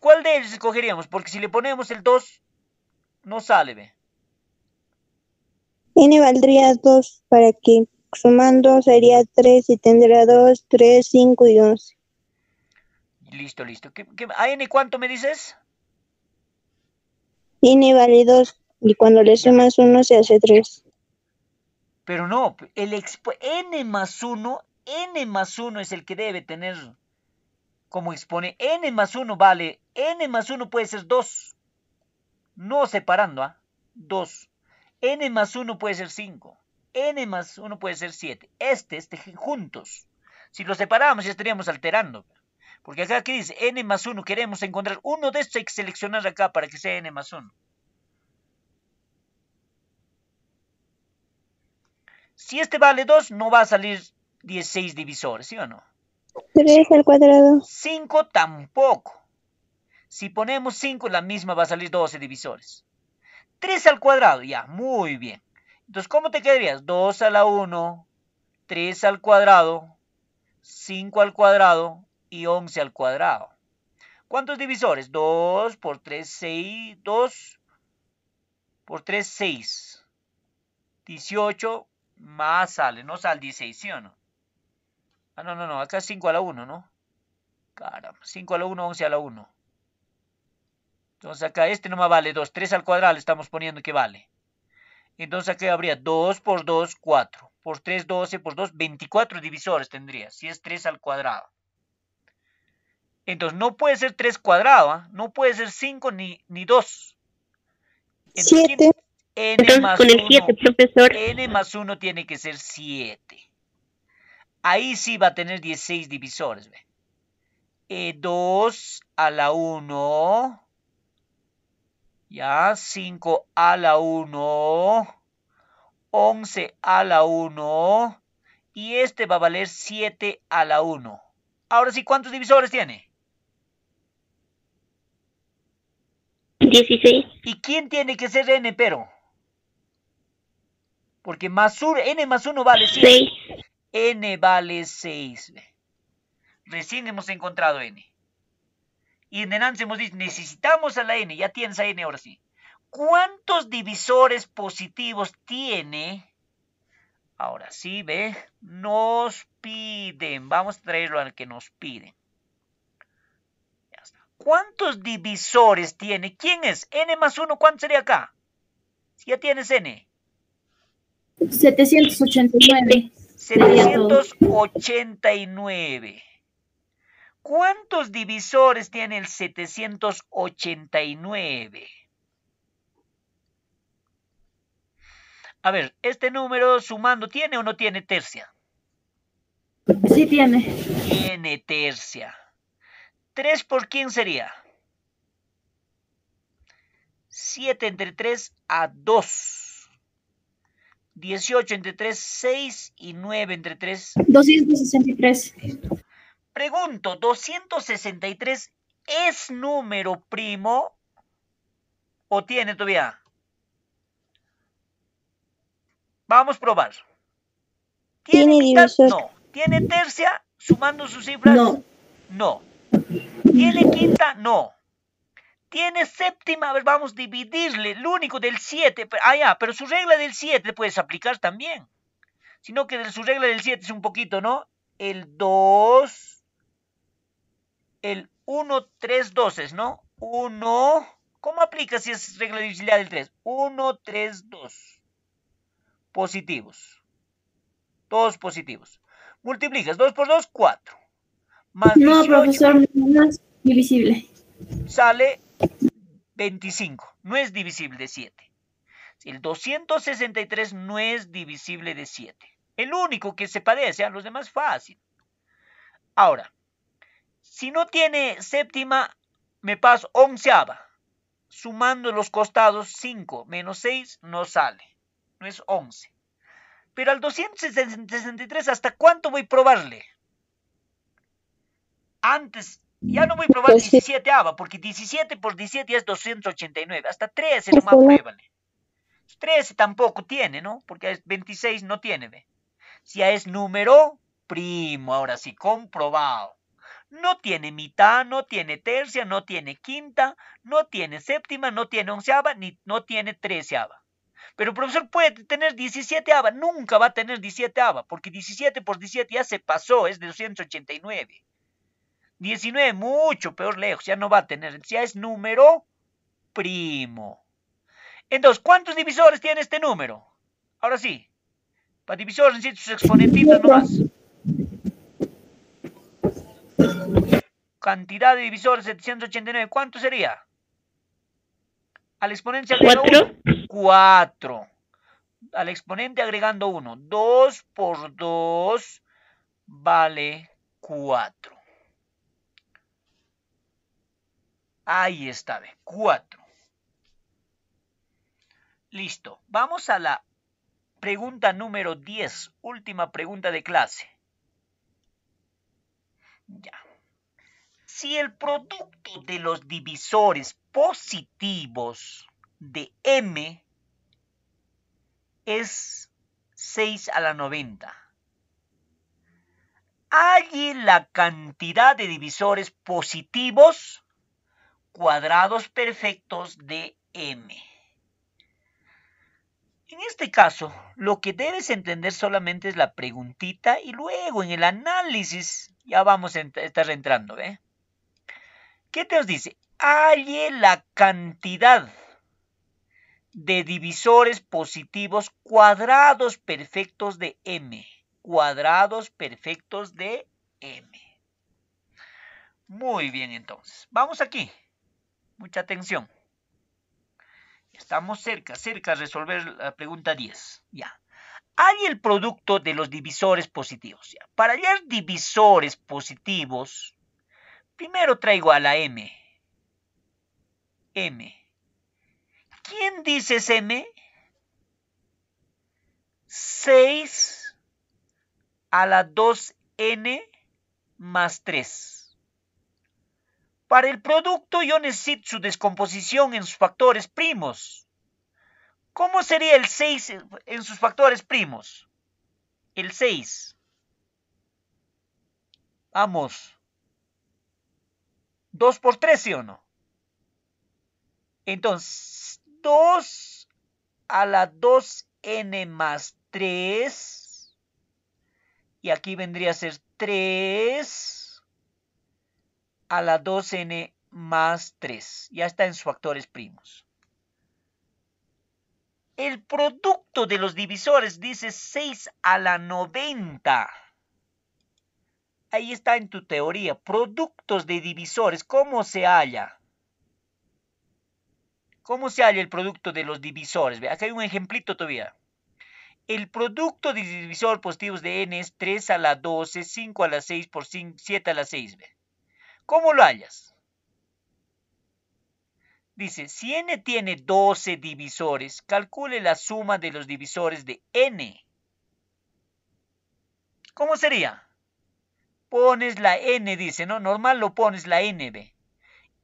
[SPEAKER 1] ¿Cuál de ellos escogeríamos? Porque si le ponemos el 2, no sale, ve.
[SPEAKER 2] N valdría 2 para que sumando sería 3 y tendría 2, 3, 5 y 11.
[SPEAKER 1] Listo, listo. ¿Qué, a N cuánto me dices?
[SPEAKER 2] N vale 2 y cuando le sumas 1 se hace
[SPEAKER 1] 3. Pero no, el N más 1, N más 1 es el que debe tener como expone n más 1 vale, n más 1 puede ser 2, no separando, a ¿ah? 2. n más 1 puede ser 5, n más 1 puede ser 7. Este, este, juntos. Si lo separamos ya estaríamos alterando. Porque acá aquí dice n más 1, queremos encontrar uno de estos, hay que seleccionar acá para que sea n más 1. si este vale 2, no va a salir 16 divisores, ¿sí o no? 3 al cuadrado. 5 tampoco. Si ponemos 5 en la misma va a salir 12 divisores. 3 al cuadrado, ya, muy bien. Entonces, ¿cómo te quedarías? 2 a la 1, 3 al cuadrado, 5 al cuadrado y 11 al cuadrado. ¿Cuántos divisores? 2 por 3, 6, 2 por 3, 6. 18 más sale, no sale 16, ¿sí o no? Ah, no, no, no, acá es 5 a la 1, ¿no? Caramba, 5 a la 1, 11 a la 1. Entonces acá este no más vale 2, 3 al cuadrado le estamos poniendo que vale. Entonces acá habría 2 por 2, 4. Por 3, 12, por 2, 24 divisores tendría, si es 3 al cuadrado. Entonces no puede ser 3 cuadrado, ¿ah? no puede ser 5 ni, ni 2. Entonces, 7. N con el 7, profesor. N más 1 tiene que ser 7. Ahí sí va a tener 16 divisores. ¿ve? 2 eh, a la 1. Ya, 5 a la 1. 11 a la 1. Y este va a valer 7 a la 1. Ahora sí, ¿cuántos divisores tiene?
[SPEAKER 2] 16.
[SPEAKER 1] ¿Y quién tiene que ser n, pero? Porque más n más 1 vale 6 n vale 6. Recién hemos encontrado n. Y en antes hemos dicho, necesitamos a la n, ya tienes a n ahora sí. ¿Cuántos divisores positivos tiene? Ahora sí, ve, nos piden, vamos a traerlo al que nos piden. ¿Cuántos divisores tiene? ¿Quién es? n más 1, ¿cuánto sería acá? Si ya tienes n.
[SPEAKER 2] 789.
[SPEAKER 1] 789. ¿Cuántos divisores tiene el 789? A ver, este número sumando, ¿tiene o no tiene tercia? Sí tiene. Tiene tercia. Tres por quién sería? 7 entre 3 a 2. 18 entre 3, 6 y 9 entre 3.
[SPEAKER 2] 263.
[SPEAKER 1] Pregunto, ¿263 es número primo o tiene todavía? Vamos a probar. ¿Tiene, ¿Tiene No. ¿Tiene tercia sumando sus cifras? No. ¿Tiene quinta? No tiene séptima, a ver, vamos a dividirle, el único del 7, ah, ya, pero su regla del 7 puedes aplicar también, sino que su regla del 7 es un poquito, ¿no? El 2, el 1, 3, 12, es, ¿no? 1, ¿cómo aplica si es regla de divisibilidad del 3? 1, 3, 2, positivos, todos positivos, multiplicas 2 por 2, 4,
[SPEAKER 2] más No, profesor, no divisible.
[SPEAKER 1] Sale 25 no es divisible de 7. El 263 no es divisible de 7. El único que se padece, a los demás fácil. Ahora, si no tiene séptima, me paso onceava. Sumando los costados, 5 menos 6 no sale. No es 11. Pero al 263, ¿hasta cuánto voy a probarle? Antes ya no voy a probar 17 pues ava, porque 17 por 17 es 289. Hasta 13 nomás más 13 tampoco tiene, ¿no? Porque 26 no tiene, ¿ve? Si es número primo, ahora sí, comprobado. No tiene mitad, no tiene tercia, no tiene quinta, no tiene séptima, no tiene onceava, ni no tiene treceava. Pero profesor puede tener 17 ava, nunca va a tener 17 ava, porque 17 por 17 ya se pasó, es de 289. 19, mucho peor lejos, ya no va a tener, ya es número primo. Entonces, ¿cuántos divisores tiene este número? Ahora sí, para divisores necesito sus exponentitas nomás. Cantidad de divisores 789, ¿cuánto sería? Al exponente agregando 1, 4. Al exponente agregando 1, 2 por 2 vale 4. Ahí está, de 4. Listo. Vamos a la pregunta número 10, última pregunta de clase. Ya. Si el producto de los divisores positivos de M es 6 a la 90. ¿hay la cantidad de divisores positivos cuadrados perfectos de m. En este caso, lo que debes entender solamente es la preguntita y luego en el análisis ya vamos a estar entrando. ¿eh? ¿Qué te os dice? Halle la cantidad de divisores positivos cuadrados perfectos de m. Cuadrados perfectos de m. Muy bien, entonces. Vamos aquí. Mucha atención. Estamos cerca, cerca de resolver la pregunta 10. Ya. Hay el producto de los divisores positivos. Para hallar divisores positivos, primero traigo a la M. M. ¿Quién dice M? 6 a la 2N más 3. Para el producto yo necesito su descomposición en sus factores primos. ¿Cómo sería el 6 en sus factores primos? El 6. Vamos. 2 por 3, ¿sí o no? Entonces, 2 a la 2n más 3. Y aquí vendría a ser 3 a la 2n más 3. Ya está en sus factores primos. El producto de los divisores dice 6 a la 90. Ahí está en tu teoría. Productos de divisores, ¿cómo se halla? ¿Cómo se halla el producto de los divisores? Ve, acá hay un ejemplito todavía. El producto de divisores positivos de n es 3 a la 12, 5 a la 6 por 7 a la 6. Ve. ¿Cómo lo hallas? Dice, si n tiene 12 divisores, calcule la suma de los divisores de n. ¿Cómo sería? Pones la n, dice, ¿no? Normal lo pones la n,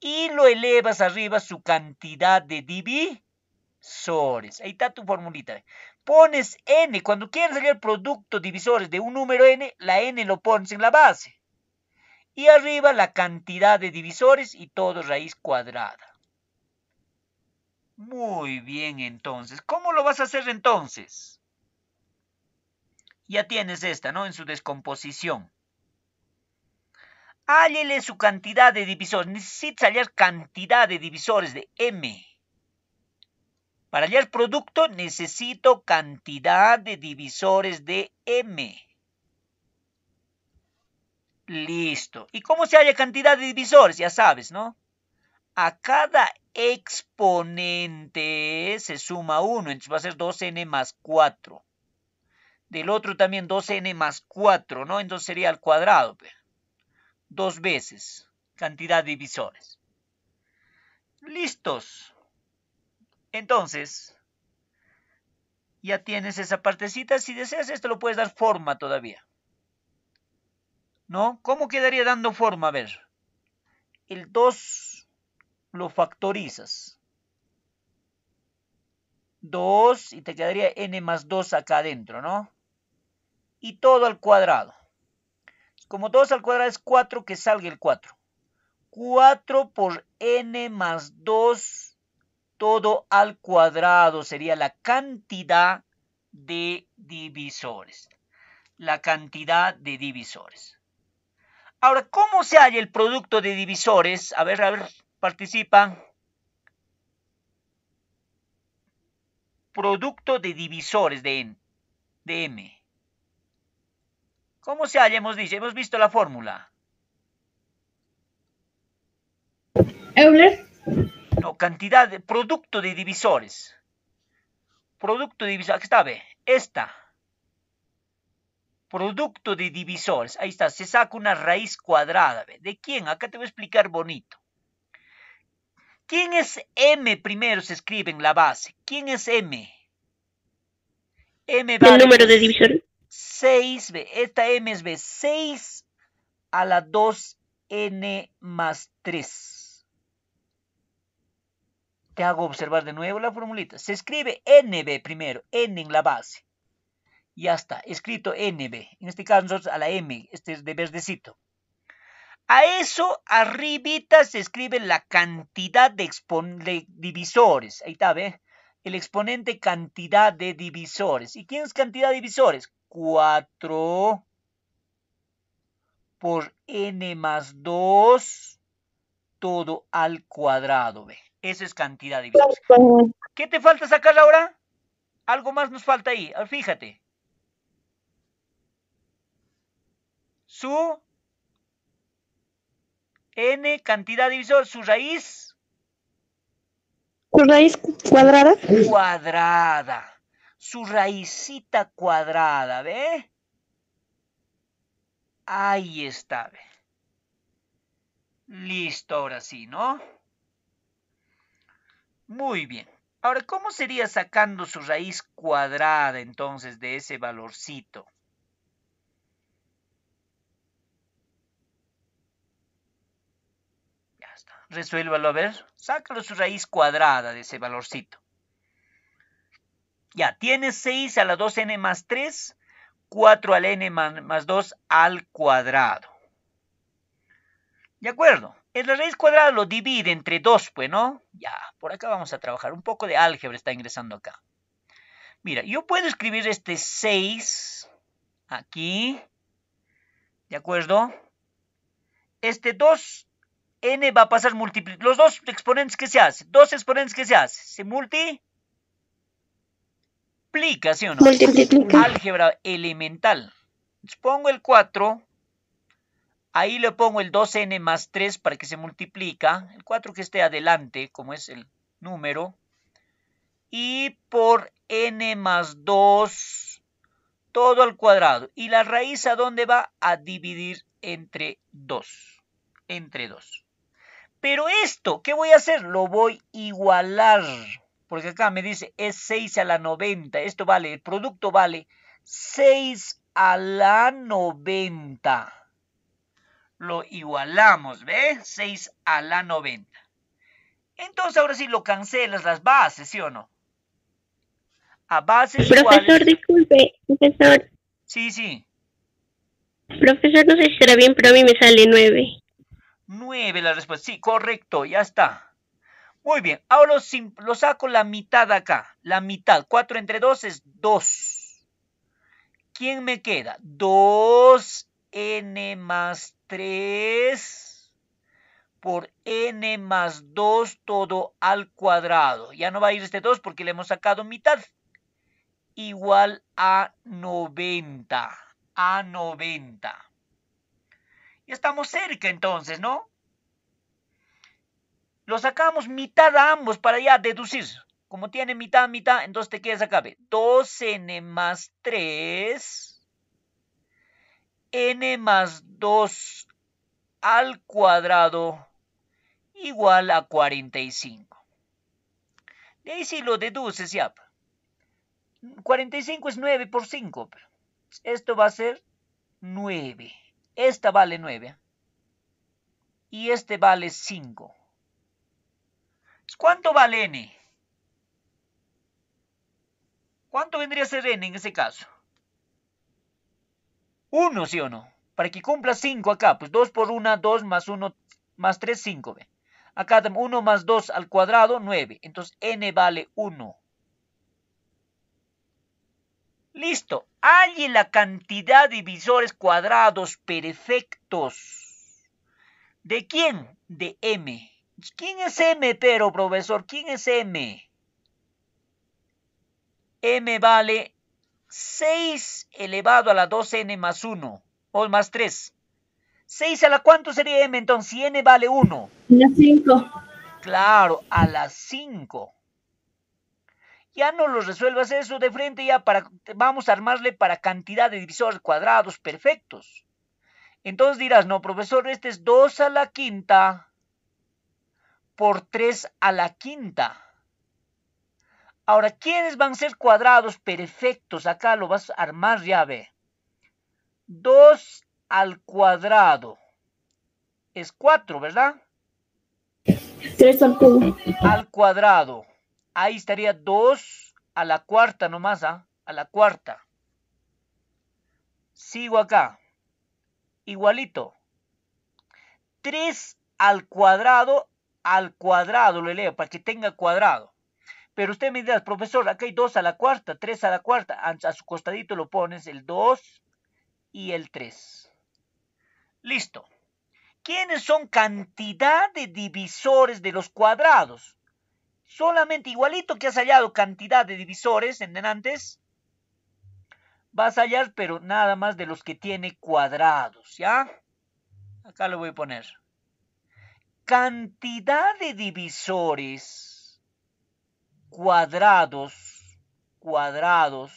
[SPEAKER 1] Y lo elevas arriba su cantidad de divisores. Ahí está tu formulita. Pones n, cuando quieres el producto divisores de un número n, la n lo pones en la base y arriba la cantidad de divisores y todo raíz cuadrada. Muy bien, entonces. ¿Cómo lo vas a hacer entonces? Ya tienes esta, ¿no? En su descomposición. Hállele su cantidad de divisores. Necesitas hallar cantidad de divisores de M. Para hallar producto necesito cantidad de divisores de M. Listo. ¿Y cómo se halla cantidad de divisores? Ya sabes, ¿no? A cada exponente se suma 1, entonces va a ser 2n más 4. Del otro también 2n más 4, ¿no? Entonces sería al cuadrado. Pues. Dos veces cantidad de divisores. Listos. Entonces, ya tienes esa partecita. Si deseas esto lo puedes dar forma todavía. ¿no? ¿Cómo quedaría dando forma? A ver, el 2 lo factorizas. 2 y te quedaría n más 2 acá adentro, ¿no? Y todo al cuadrado. Como 2 al cuadrado es 4, que salga el 4. 4 por n más 2, todo al cuadrado, sería la cantidad de divisores. La cantidad de divisores. Ahora, ¿cómo se halla el producto de divisores? A ver, a ver, participa. Producto de divisores de n De M. ¿Cómo se halla? Hemos dicho, hemos visto la fórmula. Euler. No, cantidad de producto de divisores. Producto de divisores. Aquí está, Esta. Producto de divisores. Ahí está, se saca una raíz cuadrada. ¿De quién? Acá te voy a explicar bonito. ¿Quién es M primero? Se escribe en la base. ¿Quién es M? M vale número de divisor. 6B. Esta M es B. 6 a la 2N más 3. Te hago observar de nuevo la formulita. Se escribe NB primero, N en la base ya está, escrito NB. En este caso nosotros a la M, este es de verdecito. A eso arribita se escribe la cantidad de, de divisores. Ahí está, ¿ve? El exponente cantidad de divisores. ¿Y quién es cantidad de divisores? 4 por n más 2 todo al cuadrado, ¿ve? Eso es cantidad de divisores. ¿Qué te falta sacar ahora? Algo más nos falta ahí. Fíjate. su n cantidad divisor, su raíz.
[SPEAKER 2] Su raíz cuadrada.
[SPEAKER 1] Cuadrada. Su raízita cuadrada, ¿ve? Ahí está, ¿ve? Listo, ahora sí, ¿no? Muy bien. Ahora, ¿cómo sería sacando su raíz cuadrada entonces de ese valorcito? resuélvalo a ver, sácalo su raíz cuadrada de ese valorcito. Ya, tiene 6 a la 2n más 3, 4 al n más 2 al cuadrado. ¿De acuerdo? la raíz cuadrada lo divide entre 2, pues, ¿no? Ya, por acá vamos a trabajar. Un poco de álgebra está ingresando acá. Mira, yo puedo escribir este 6 aquí, ¿de acuerdo? Este 2 n va a pasar múltiples. Los dos exponentes que se hacen, dos exponentes que se hace? se multiplica, ¿sí o no? Multiplica. Álgebra elemental. Pongo el 4, ahí le pongo el 2n más 3 para que se multiplica. El 4 que esté adelante, como es el número. Y por n más 2, todo al cuadrado. ¿Y la raíz a dónde va? A dividir entre 2 entre 2. Pero esto, ¿qué voy a hacer? Lo voy a igualar. Porque acá me dice es 6 a la 90. Esto vale, el producto vale 6 a la 90. Lo igualamos, ¿ves? 6 a la 90. Entonces ahora sí lo cancelas las bases, ¿sí o no? A bases Profesor,
[SPEAKER 2] disculpe, profesor. Sí, sí. Profesor, no sé si será bien, pero a mí me sale 9.
[SPEAKER 1] 9 la respuesta. Sí, correcto, ya está. Muy bien, ahora lo saco la mitad acá. La mitad, 4 entre 2 es 2. ¿Quién me queda? 2n más 3 por n más 2 todo al cuadrado. Ya no va a ir este 2 porque le hemos sacado mitad. Igual a 90. A 90. Ya estamos cerca entonces, ¿no? Lo sacamos mitad a ambos para ya deducir. Como tiene mitad, mitad, entonces te quedas acá. 2n más 3. n más 2 al cuadrado igual a 45. De ahí sí lo deduces ya. 45 es 9 por 5. Esto va a ser 9. Esta vale 9 y este vale 5. ¿Cuánto vale n? ¿Cuánto vendría a ser n en ese caso? 1, ¿sí o no? Para que cumpla 5 acá, pues 2 por 1, 2 más 1 más 3, 5. Acá 1 más 2 al cuadrado, 9. Entonces n vale 1. Listo. Halle la cantidad de divisores cuadrados perfectos. ¿De quién? De M. ¿Quién es M, pero, profesor? ¿Quién es M? M vale 6 elevado a la 2n más 1, o más 3. 6 a la cuánto sería M entonces? Si n vale 1. A
[SPEAKER 2] la 5.
[SPEAKER 1] Claro, a la 5 ya no lo resuelvas eso de frente, ya para, vamos a armarle para cantidad de divisores cuadrados perfectos. Entonces dirás, no, profesor, este es 2 a la quinta por 3 a la quinta. Ahora, ¿quiénes van a ser cuadrados perfectos? Acá lo vas a armar, ya ve. 2 al cuadrado es 4, ¿verdad? 3 Al cuadrado. Ahí estaría 2 a la cuarta nomás, ¿ah? a la cuarta. Sigo acá. Igualito. 3 al cuadrado, al cuadrado lo leo, para que tenga cuadrado. Pero usted me dirá, profesor, acá hay 2 a la cuarta, 3 a la cuarta. A su costadito lo pones el 2 y el 3. Listo. ¿Quiénes son cantidad de divisores de los cuadrados? solamente igualito que has hallado cantidad de divisores en denantes, vas a hallar, pero nada más de los que tiene cuadrados, ¿ya? Acá lo voy a poner. Cantidad de divisores cuadrados, cuadrados.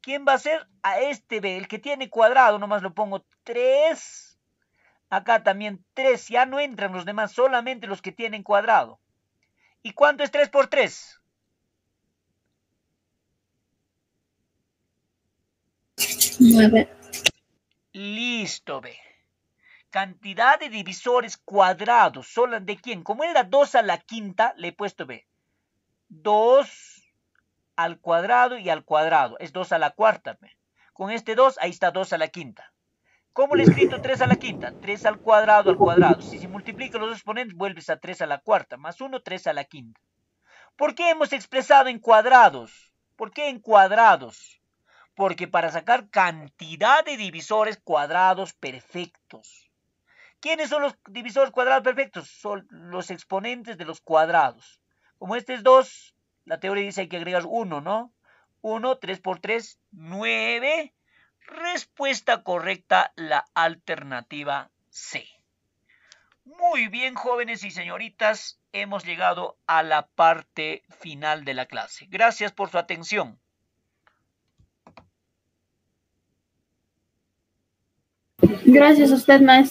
[SPEAKER 1] ¿Quién va a ser? A este B, el que tiene cuadrado, nomás lo pongo 3. Acá también 3, ya no entran los demás, solamente los que tienen cuadrado. ¿Y cuánto es 3 por 3? Listo, ve. Cantidad de divisores cuadrados. las de quién? Como era 2 a la quinta, le he puesto B. 2 al cuadrado y al cuadrado. Es 2 a la cuarta. Con este 2, ahí está 2 a la quinta. ¿Cómo le he escrito 3 a la quinta? 3 al cuadrado al cuadrado. Si se multiplican los exponentes, vuelves a 3 a la cuarta, más 1, 3 a la quinta. ¿Por qué hemos expresado en cuadrados? ¿Por qué en cuadrados? Porque para sacar cantidad de divisores cuadrados perfectos. ¿Quiénes son los divisores cuadrados perfectos? Son los exponentes de los cuadrados. Como este es 2, la teoría dice que hay que agregar 1, ¿no? 1, 3 por 3, 9 Respuesta correcta, la alternativa C. Muy bien, jóvenes y señoritas, hemos llegado a la parte final de la clase. Gracias por su atención. Gracias a usted, maestro.